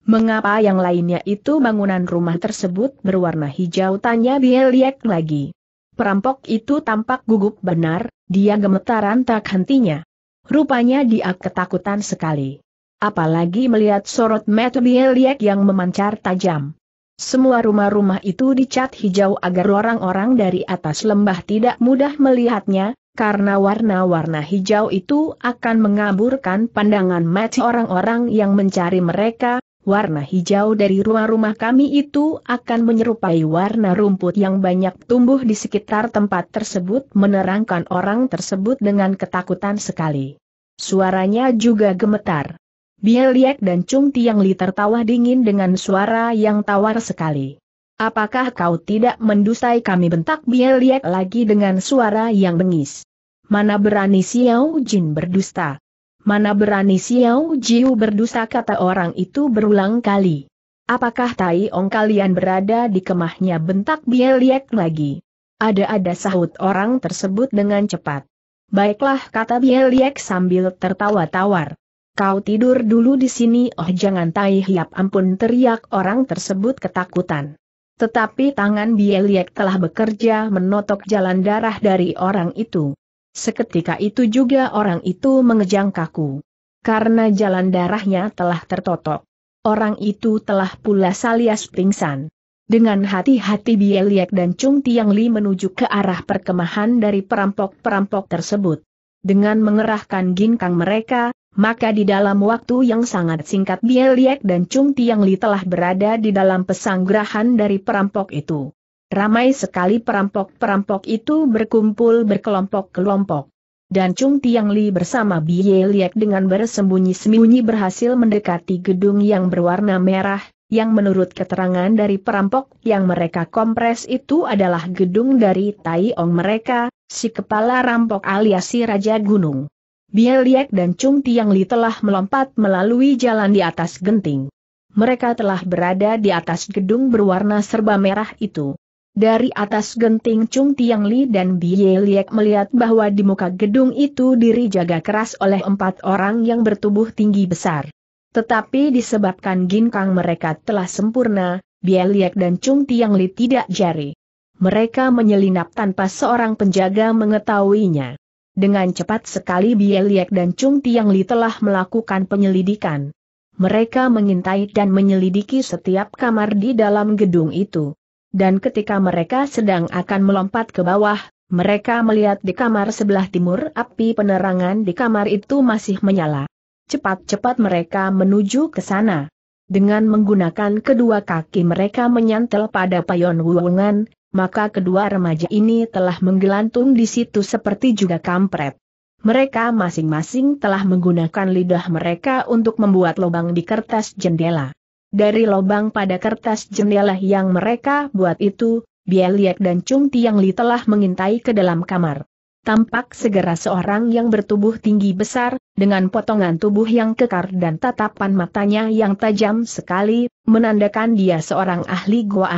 Mengapa yang lainnya itu bangunan rumah tersebut berwarna hijau tanya Bieliek lagi. Perampok itu tampak gugup benar, dia gemetaran tak hentinya. Rupanya dia ketakutan sekali. Apalagi melihat sorot mata Bieliek yang memancar tajam. Semua rumah-rumah itu dicat hijau agar orang-orang dari atas lembah tidak mudah melihatnya, karena warna-warna hijau itu akan mengaburkan pandangan mati orang-orang yang mencari mereka, warna hijau dari rumah-rumah kami itu akan menyerupai warna rumput yang banyak tumbuh di sekitar tempat tersebut menerangkan orang tersebut dengan ketakutan sekali. Suaranya juga gemetar. Bieliek dan Chung Tiang Li tertawa dingin dengan suara yang tawar sekali. Apakah kau tidak mendustai kami bentak Bieliek lagi dengan suara yang bengis? Mana berani Xiao Jin berdusta? Mana berani Xiao Jiu berdusta kata orang itu berulang kali. Apakah Tai Ong kalian berada di kemahnya bentak Bieliek lagi? Ada-ada sahut orang tersebut dengan cepat. Baiklah kata Bieliek sambil tertawa tawar. Kau tidur dulu di sini oh jangan Tai Hiap ampun teriak orang tersebut ketakutan. Tetapi tangan Bieliek telah bekerja menotok jalan darah dari orang itu. Seketika itu juga orang itu mengejang kaku. Karena jalan darahnya telah tertotok. Orang itu telah pula alias pingsan. Dengan hati-hati Bieliek dan Chung Tiang Li menuju ke arah perkemahan dari perampok-perampok tersebut. Dengan mengerahkan ginkang mereka, maka di dalam waktu yang sangat singkat Bieliek dan Chung Tiang Li telah berada di dalam pesanggrahan dari perampok itu. Ramai sekali perampok-perampok itu berkumpul berkelompok-kelompok. Dan Chung Tiang Li bersama Bieliek Liek dengan bersembunyi-sembunyi berhasil mendekati gedung yang berwarna merah, yang menurut keterangan dari perampok yang mereka kompres itu adalah gedung dari Tai Ong mereka, si kepala rampok alias si Raja Gunung. Bia Liek dan Chung Tiang Li telah melompat melalui jalan di atas genting. Mereka telah berada di atas gedung berwarna serba merah itu. Dari atas genting Chung Tiang Li dan Bieliek Liek melihat bahwa di muka gedung itu diri jaga keras oleh empat orang yang bertubuh tinggi besar. Tetapi disebabkan ginkang mereka telah sempurna, Bieliek Liek dan Chung Tiang Li tidak jari. Mereka menyelinap tanpa seorang penjaga mengetahuinya. Dengan cepat sekali Bieliek dan Chung Tiang Li telah melakukan penyelidikan. Mereka mengintai dan menyelidiki setiap kamar di dalam gedung itu. Dan ketika mereka sedang akan melompat ke bawah, mereka melihat di kamar sebelah timur api penerangan di kamar itu masih menyala. Cepat-cepat mereka menuju ke sana. Dengan menggunakan kedua kaki mereka menyantel pada payon wuongan, maka kedua remaja ini telah menggelantung di situ seperti juga kampret. Mereka masing-masing telah menggunakan lidah mereka untuk membuat lubang di kertas jendela. Dari lubang pada kertas jendela yang mereka buat itu, Bieliak dan Chung Tiang telah mengintai ke dalam kamar. Tampak segera seorang yang bertubuh tinggi besar, dengan potongan tubuh yang kekar dan tatapan matanya yang tajam sekali, menandakan dia seorang ahli Goa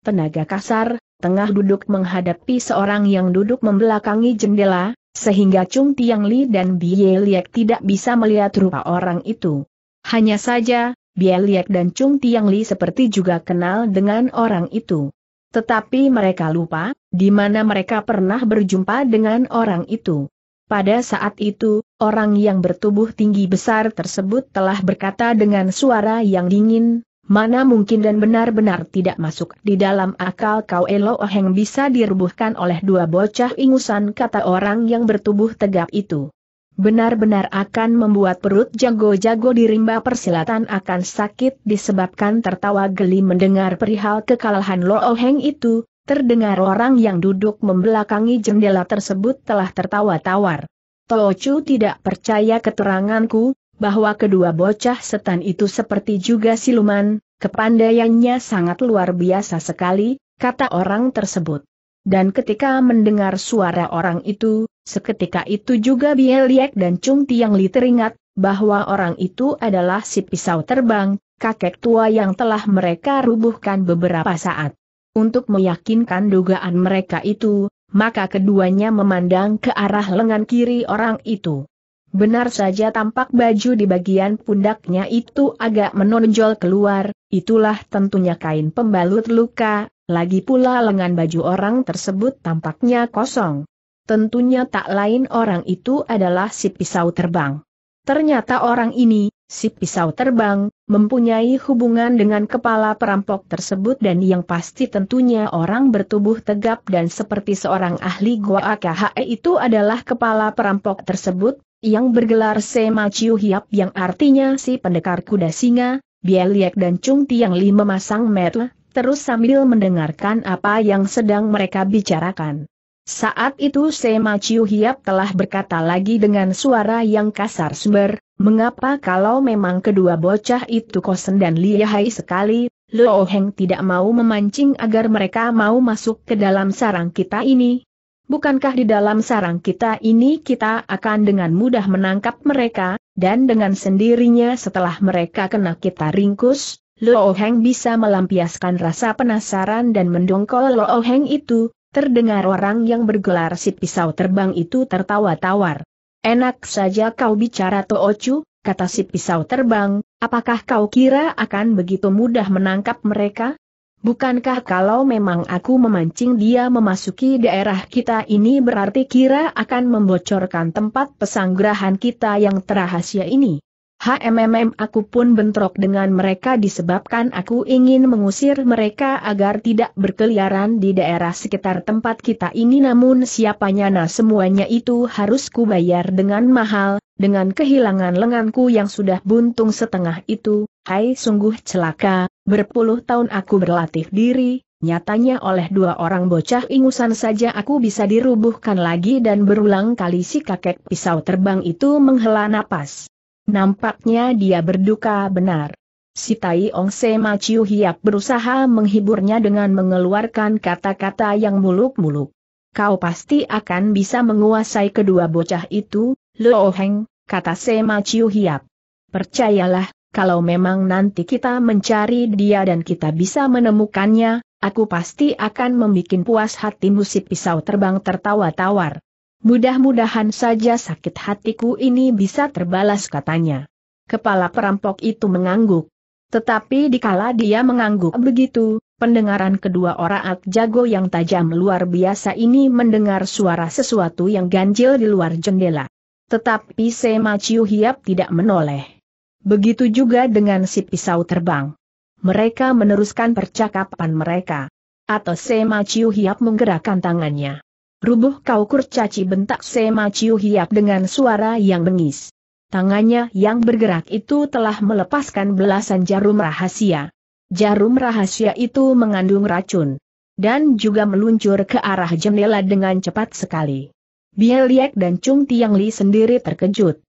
tenaga kasar, tengah duduk menghadapi seorang yang duduk membelakangi jendela, sehingga Chung Tiang Li dan Bie Liek tidak bisa melihat rupa orang itu. Hanya saja, Bie Liek dan Chung Tiang Li seperti juga kenal dengan orang itu. Tetapi mereka lupa, di mana mereka pernah berjumpa dengan orang itu. Pada saat itu, orang yang bertubuh tinggi besar tersebut telah berkata dengan suara yang dingin, Mana mungkin dan benar-benar tidak masuk di dalam akal kau Elo Heng bisa dirubuhkan oleh dua bocah ingusan kata orang yang bertubuh tegap itu. Benar-benar akan membuat perut jago-jago di rimba persilatan akan sakit disebabkan tertawa geli mendengar perihal kekalahan Lo Heng itu, terdengar orang yang duduk membelakangi jendela tersebut telah tertawa tawar. Tochu tidak percaya keteranganku, bahwa kedua bocah setan itu seperti juga siluman, kepandaiannya sangat luar biasa sekali, kata orang tersebut. Dan ketika mendengar suara orang itu, seketika itu juga Bieliek dan Chung Tiang Li teringat, bahwa orang itu adalah si pisau terbang, kakek tua yang telah mereka rubuhkan beberapa saat. Untuk meyakinkan dugaan mereka itu, maka keduanya memandang ke arah lengan kiri orang itu. Benar saja tampak baju di bagian pundaknya itu agak menonjol keluar, itulah tentunya kain pembalut luka, lagi pula lengan baju orang tersebut tampaknya kosong. Tentunya tak lain orang itu adalah si pisau terbang. Ternyata orang ini, si pisau terbang, mempunyai hubungan dengan kepala perampok tersebut dan yang pasti tentunya orang bertubuh tegap dan seperti seorang ahli Goa AKHE itu adalah kepala perampok tersebut, yang bergelar Sema Chiu Hiap yang artinya si pendekar kuda singa, Bieliek dan Chung Tiang Li memasang metu, terus sambil mendengarkan apa yang sedang mereka bicarakan. Saat itu Sema Chiu Hiap telah berkata lagi dengan suara yang kasar sumber, mengapa kalau memang kedua bocah itu kosen dan lihai sekali, lo Heng tidak mau memancing agar mereka mau masuk ke dalam sarang kita ini, Bukankah di dalam sarang kita ini kita akan dengan mudah menangkap mereka, dan dengan sendirinya setelah mereka kena kita ringkus, Lo Heng bisa melampiaskan rasa penasaran dan mendongkol Lo Heng itu, terdengar orang yang bergelar si pisau terbang itu tertawa-tawar. Enak saja kau bicara Toocu, kata si pisau terbang, apakah kau kira akan begitu mudah menangkap mereka? Bukankah kalau memang aku memancing dia memasuki daerah kita ini berarti kira akan membocorkan tempat pesanggrahan kita yang terahasia ini? HMMM aku pun bentrok dengan mereka disebabkan aku ingin mengusir mereka agar tidak berkeliaran di daerah sekitar tempat kita ini namun siapanya nah semuanya itu harus kubayar dengan mahal, dengan kehilangan lenganku yang sudah buntung setengah itu, Hai sungguh celaka, berpuluh tahun aku berlatih diri, nyatanya oleh dua orang bocah ingusan saja aku bisa dirubuhkan lagi dan berulang kali si kakek pisau terbang itu menghela napas. Nampaknya dia berduka benar. Si Tai Ong Sema Chiu Hiap berusaha menghiburnya dengan mengeluarkan kata-kata yang muluk-muluk. Kau pasti akan bisa menguasai kedua bocah itu, loh Heng, kata Sema Chiu Hiap. Percayalah, kalau memang nanti kita mencari dia dan kita bisa menemukannya, aku pasti akan membuat puas hati si pisau terbang tertawa tawar. Mudah-mudahan saja sakit hatiku ini bisa terbalas katanya. Kepala perampok itu mengangguk. Tetapi dikala dia mengangguk begitu, Pendengaran kedua orang jago yang tajam luar biasa ini mendengar suara sesuatu yang ganjil di luar jendela. Tetapi Sema Ciu Hiap tidak menoleh. Begitu juga dengan si pisau terbang. Mereka meneruskan percakapan mereka. Atau Sema Chiu Hiap menggerakkan tangannya. Rubuh kau kurcaci bentak Sema Chiu Hiap dengan suara yang bengis. Tangannya yang bergerak itu telah melepaskan belasan jarum rahasia. Jarum rahasia itu mengandung racun. Dan juga meluncur ke arah jendela dengan cepat sekali. Bieliek dan Chung Tiang Li sendiri terkejut.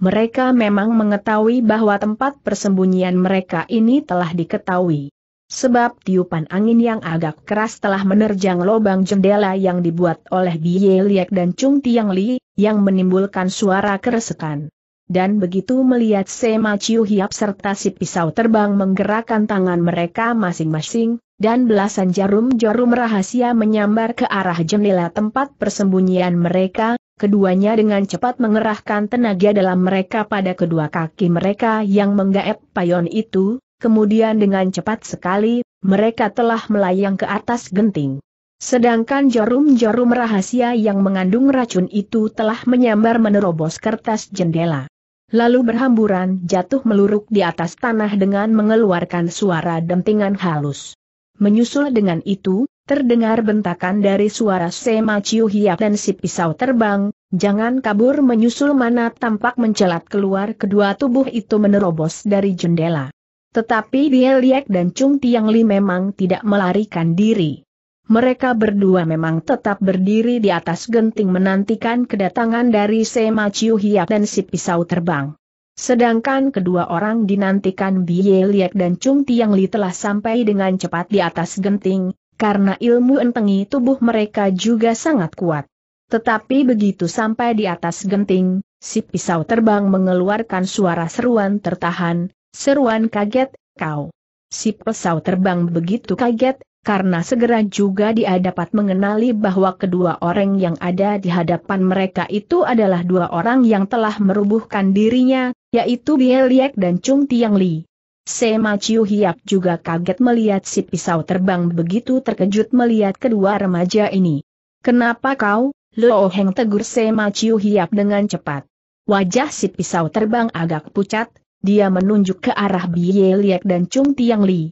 Mereka memang mengetahui bahwa tempat persembunyian mereka ini telah diketahui. Sebab tiupan angin yang agak keras telah menerjang lobang jendela yang dibuat oleh Biye Liek dan Chung Tiang Li, yang menimbulkan suara keresekan. Dan begitu melihat Sema Chiu Hiap serta si pisau terbang menggerakkan tangan mereka masing-masing, dan belasan jarum-jarum rahasia menyambar ke arah jendela tempat persembunyian mereka, Keduanya dengan cepat mengerahkan tenaga dalam mereka pada kedua kaki mereka yang menggaep payon itu, kemudian dengan cepat sekali, mereka telah melayang ke atas genting. Sedangkan jarum-jarum rahasia yang mengandung racun itu telah menyambar menerobos kertas jendela. Lalu berhamburan jatuh meluruk di atas tanah dengan mengeluarkan suara dentingan halus. Menyusul dengan itu, Terdengar bentakan dari suara Sema Ciu Hiap dan si pisau terbang, jangan kabur menyusul mana tampak mencelat keluar kedua tubuh itu menerobos dari jendela. Tetapi dia liek dan Chung Tiang Li memang tidak melarikan diri. Mereka berdua memang tetap berdiri di atas genting menantikan kedatangan dari Sema Ciu Hiap dan si pisau terbang. Sedangkan kedua orang dinantikan Bie Liek dan Chung Tiang Li telah sampai dengan cepat di atas genting, karena ilmu entengi tubuh mereka juga sangat kuat. Tetapi begitu sampai di atas genting, si pisau terbang mengeluarkan suara seruan tertahan, seruan kaget, kau. Si pisau terbang begitu kaget, karena segera juga dia dapat mengenali bahwa kedua orang yang ada di hadapan mereka itu adalah dua orang yang telah merubuhkan dirinya, yaitu Bieliek dan Chung Tiang Li. Sema Chiu Hiap juga kaget melihat si pisau terbang begitu terkejut melihat kedua remaja ini. Kenapa kau, Lo Heng tegur Sema Chiu Hiap dengan cepat. Wajah si pisau terbang agak pucat, dia menunjuk ke arah Biye Liek dan Chung Tiang Li.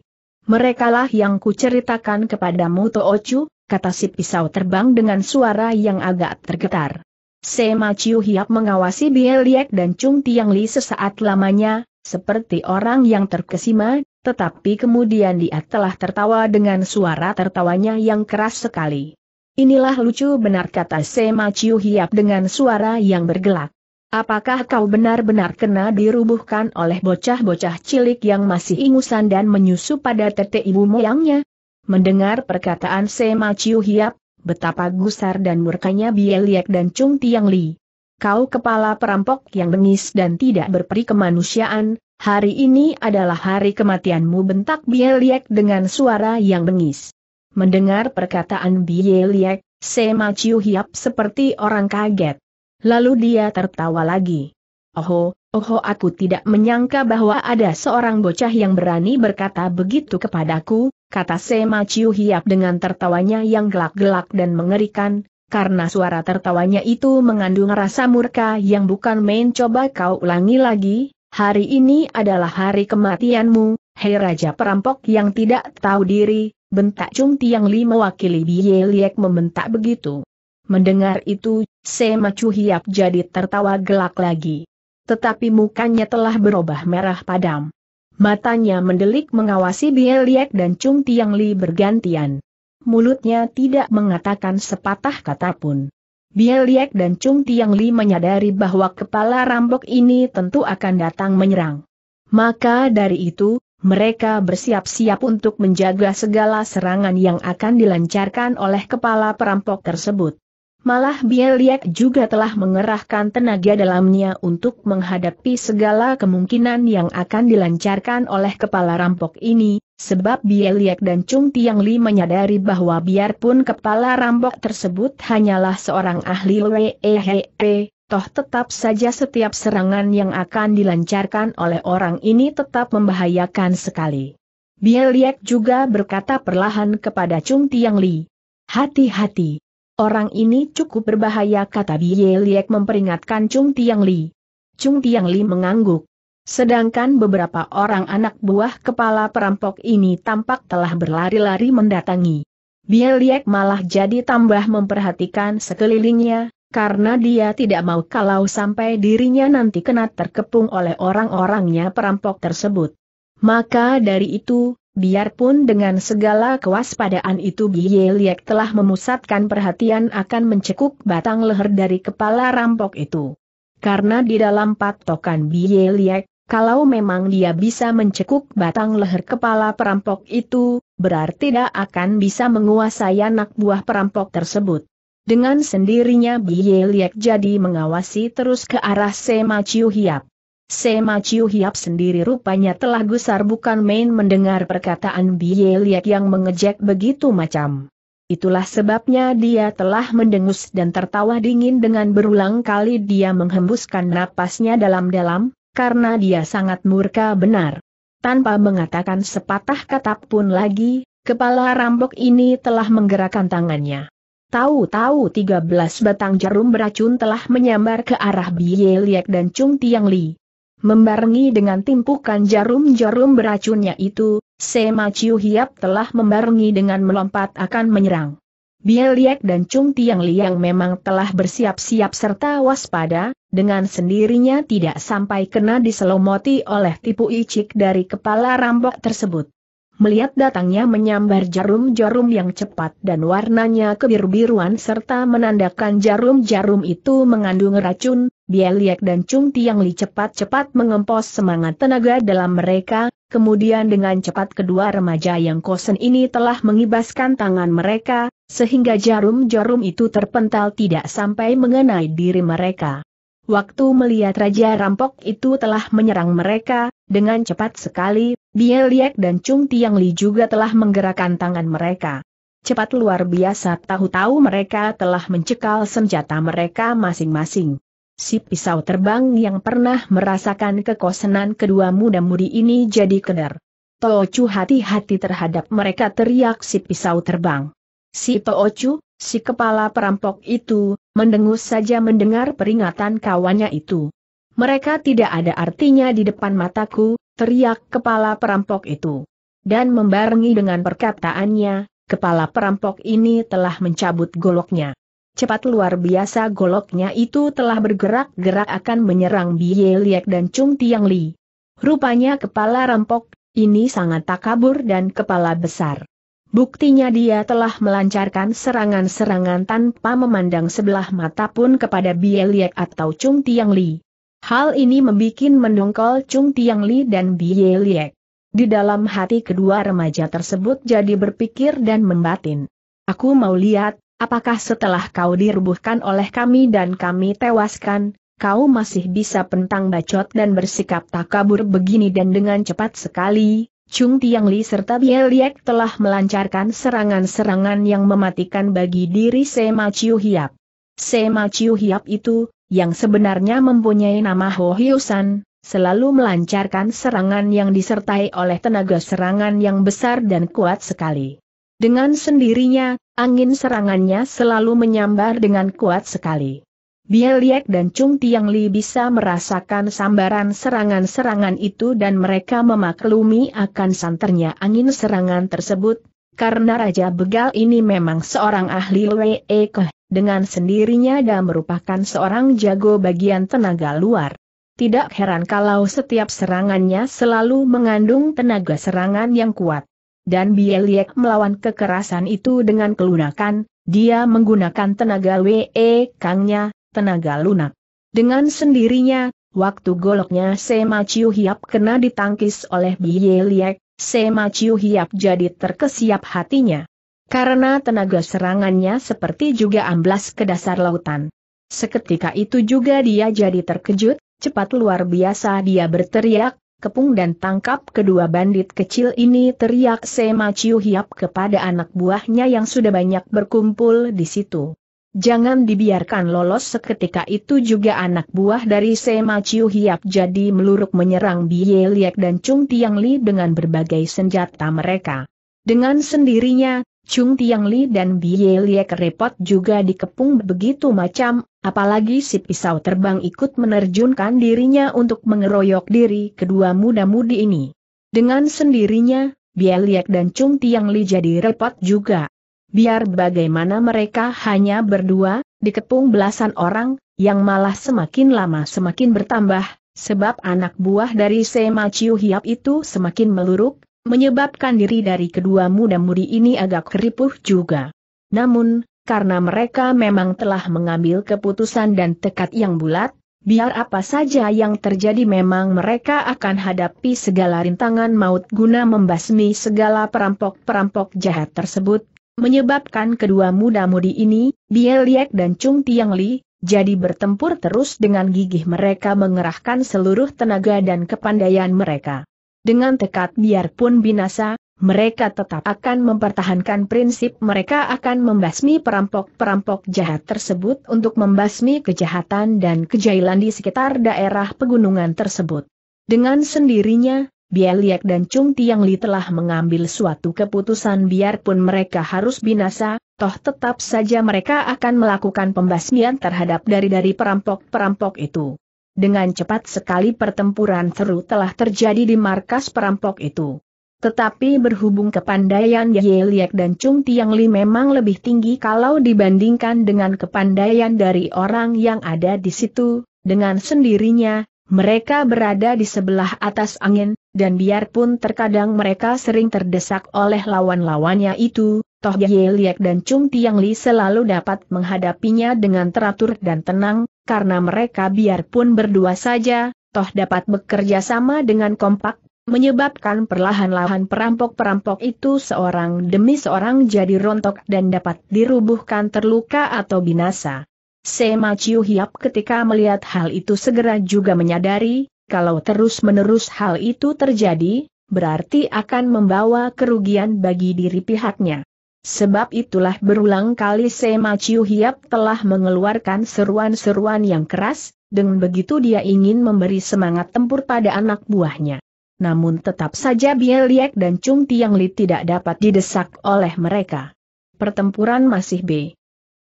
Merekalah yang kuceritakan kepadamu Chu, kata si pisau terbang dengan suara yang agak tergetar. Sema Chiu Hiap mengawasi Biye Liek dan Chung Tiang Li sesaat lamanya, seperti orang yang terkesima, tetapi kemudian dia telah tertawa dengan suara tertawanya yang keras sekali. Inilah lucu benar kata Sema Chiu Hiap dengan suara yang bergelak. Apakah kau benar-benar kena dirubuhkan oleh bocah-bocah cilik yang masih ingusan dan menyusu pada tete ibu moyangnya? Mendengar perkataan Sema Chiu Hiap, betapa gusar dan murkanya Bieliek dan Chung Tiang Li kau kepala perampok yang bengis dan tidak berperi kemanusiaan, hari ini adalah hari kematianmu bentak Bieliek dengan suara yang bengis. Mendengar perkataan Bieliek, Sema Chiu Hiap seperti orang kaget. Lalu dia tertawa lagi. Oho, oho aku tidak menyangka bahwa ada seorang bocah yang berani berkata begitu kepadaku, kata Sema Chiu Hiap dengan tertawanya yang gelak-gelak dan mengerikan, karena suara tertawanya itu mengandung rasa murka yang bukan main coba kau ulangi lagi, hari ini adalah hari kematianmu, hei raja perampok yang tidak tahu diri, bentak Cung Tiang Li mewakili Biye Liek membentak begitu. Mendengar itu, Sema Chu Hiap jadi tertawa gelak lagi. Tetapi mukanya telah berubah merah padam. Matanya mendelik mengawasi Biye Liek dan Cung Tiang Li bergantian mulutnya tidak mengatakan sepatah kata pun. Bieliek dan Chung Tiang Li menyadari bahwa kepala rampok ini tentu akan datang menyerang. Maka dari itu, mereka bersiap-siap untuk menjaga segala serangan yang akan dilancarkan oleh kepala perampok tersebut. Malah Bieliek juga telah mengerahkan tenaga dalamnya untuk menghadapi segala kemungkinan yang akan dilancarkan oleh kepala rampok ini, Sebab Bieliek dan Chung Tiang Li menyadari bahwa biarpun kepala rampok tersebut hanyalah seorang ahli WEHE, toh tetap saja setiap serangan yang akan dilancarkan oleh orang ini tetap membahayakan sekali. Bieliek juga berkata perlahan kepada Chung Tiang Li, Hati-hati. Orang ini cukup berbahaya kata Bieliek memperingatkan Chung Tiang Li. Chung Tiang Li mengangguk. Sedangkan beberapa orang anak buah kepala perampok ini tampak telah berlari-lari mendatangi. Bieliek malah jadi tambah memperhatikan sekelilingnya, karena dia tidak mau kalau sampai dirinya nanti kena terkepung oleh orang-orangnya perampok tersebut. Maka dari itu, biarpun dengan segala kewaspadaan itu Bieliek telah memusatkan perhatian akan mencekuk batang leher dari kepala rampok itu. Karena di dalam patokan Bieliek, kalau memang dia bisa mencekuk batang leher kepala perampok itu, berarti dia akan bisa menguasai anak buah perampok tersebut. Dengan sendirinya Biye Liek jadi mengawasi terus ke arah Sema Chiu Hiap. Sema Chiu Hiap sendiri rupanya telah gusar bukan main mendengar perkataan Biye Liek yang mengejek begitu macam. Itulah sebabnya dia telah mendengus dan tertawa dingin dengan berulang kali dia menghembuskan napasnya dalam-dalam, karena dia sangat murka benar. Tanpa mengatakan sepatah kata pun lagi, kepala rambok ini telah menggerakkan tangannya. Tahu-tahu 13 batang jarum beracun telah menyambar ke arah Biye Liek dan Chung Tiang Li. Membarengi dengan timpukan jarum-jarum beracunnya itu, Sema Chiu Hiap telah membarengi dengan melompat akan menyerang. Bia Liek dan Chung Tiang Liang memang telah bersiap-siap serta waspada, dengan sendirinya tidak sampai kena diselomoti oleh tipu icik dari kepala rambok tersebut. Melihat datangnya menyambar jarum-jarum yang cepat dan warnanya kebiru-biruan serta menandakan jarum-jarum itu mengandung racun, Bieliek dan Chung Tiang Li cepat-cepat mengempos semangat tenaga dalam mereka, kemudian dengan cepat kedua remaja yang kosen ini telah mengibaskan tangan mereka, sehingga jarum-jarum itu terpental tidak sampai mengenai diri mereka. Waktu melihat Raja Rampok itu telah menyerang mereka, dengan cepat sekali, Bieliek dan Chung Tiang Li juga telah menggerakkan tangan mereka. Cepat luar biasa tahu-tahu mereka telah mencekal senjata mereka masing-masing. Si pisau terbang yang pernah merasakan kekosenan kedua muda-mudi ini jadi keder. Toocu hati-hati terhadap mereka teriak si pisau terbang. Si Toocu, si kepala perampok itu, mendengus saja mendengar peringatan kawannya itu. Mereka tidak ada artinya di depan mataku, teriak kepala perampok itu. Dan membarengi dengan perkataannya, kepala perampok ini telah mencabut goloknya. Cepat luar biasa goloknya itu telah bergerak-gerak akan menyerang Bie Liek dan Chung Tiang Li. Rupanya kepala rampok, ini sangat takabur dan kepala besar. Buktinya dia telah melancarkan serangan-serangan tanpa memandang sebelah mata pun kepada Bie Liek atau Chung Tiang Li. Hal ini membuat mendongkol Chung Tiang Li dan Bie Liek. Di dalam hati kedua remaja tersebut jadi berpikir dan membatin. Aku mau lihat, apakah setelah kau dirubuhkan oleh kami dan kami tewaskan, kau masih bisa pentang bacot dan bersikap takabur begini dan dengan cepat sekali, Chung Tiang Li serta Bie telah melancarkan serangan-serangan yang mematikan bagi diri Sema Chiu Hiap. Sema Chiu Hiap itu, yang sebenarnya mempunyai nama Ho Hiusan, selalu melancarkan serangan yang disertai oleh tenaga serangan yang besar dan kuat sekali. Dengan sendirinya, Angin serangannya selalu menyambar dengan kuat sekali. Bieliek dan Chung Tiang Li bisa merasakan sambaran serangan-serangan itu dan mereka memaklumi akan santernya angin serangan tersebut, karena Raja Begal ini memang seorang ahli Wei Keh, dengan sendirinya dan merupakan seorang jago bagian tenaga luar. Tidak heran kalau setiap serangannya selalu mengandung tenaga serangan yang kuat dan Bieliek melawan kekerasan itu dengan kelunakan, dia menggunakan tenaga WE Kangnya, tenaga lunak. Dengan sendirinya, waktu goloknya Sema Chiu Hiap kena ditangkis oleh Bieliek, Sema Chiu Hiap jadi terkesiap hatinya. Karena tenaga serangannya seperti juga amblas ke dasar lautan. Seketika itu juga dia jadi terkejut, cepat luar biasa dia berteriak, kepung dan tangkap kedua bandit kecil ini teriak Sema Chiu Hiap kepada anak buahnya yang sudah banyak berkumpul di situ. Jangan dibiarkan lolos seketika itu juga anak buah dari Sema Chiu Hiap jadi meluruk menyerang Bie Liek dan Chung Tiang Li dengan berbagai senjata mereka. Dengan sendirinya, Chung Tiang Li dan Bie Liek repot juga dikepung begitu macam, Apalagi si pisau terbang ikut menerjunkan dirinya untuk mengeroyok diri kedua muda-mudi ini. Dengan sendirinya, Bieliek dan Chung Tiang Li jadi repot juga. Biar bagaimana mereka hanya berdua, dikepung belasan orang, yang malah semakin lama semakin bertambah, sebab anak buah dari Sema Chiu Hiap itu semakin meluruk, menyebabkan diri dari kedua muda-mudi ini agak keripuh juga. Namun, karena mereka memang telah mengambil keputusan dan tekad yang bulat, biar apa saja yang terjadi memang mereka akan hadapi segala rintangan maut guna membasmi segala perampok-perampok jahat tersebut, menyebabkan kedua muda-mudi ini, Bieliek dan Chung Tiang Li, jadi bertempur terus dengan gigih mereka mengerahkan seluruh tenaga dan kepandaian mereka. Dengan tekad biarpun binasa, mereka tetap akan mempertahankan prinsip mereka akan membasmi perampok-perampok jahat tersebut untuk membasmi kejahatan dan kejailan di sekitar daerah pegunungan tersebut. Dengan sendirinya, Bieliek dan Chung Tiang Li telah mengambil suatu keputusan biarpun mereka harus binasa, toh tetap saja mereka akan melakukan pembasmian terhadap dari-dari perampok-perampok itu. Dengan cepat sekali pertempuran seru telah terjadi di markas perampok itu. Tetapi berhubung kepandaian Ye Liek dan Chung Tiang Li memang lebih tinggi kalau dibandingkan dengan kepandaian dari orang yang ada di situ, dengan sendirinya, mereka berada di sebelah atas angin, dan biarpun terkadang mereka sering terdesak oleh lawan-lawannya itu, toh Ye Liek dan Chung Tiang Li selalu dapat menghadapinya dengan teratur dan tenang, karena mereka biarpun berdua saja, toh dapat bekerja sama dengan kompak menyebabkan perlahan-lahan perampok-perampok itu seorang demi seorang jadi rontok dan dapat dirubuhkan terluka atau binasa. Sema Chiu Hiap ketika melihat hal itu segera juga menyadari, kalau terus-menerus hal itu terjadi, berarti akan membawa kerugian bagi diri pihaknya. Sebab itulah berulang kali Sema Chiu Hiap telah mengeluarkan seruan-seruan yang keras, dengan begitu dia ingin memberi semangat tempur pada anak buahnya namun tetap saja Bieliek dan Chung Tiang Li tidak dapat didesak oleh mereka. Pertempuran masih B.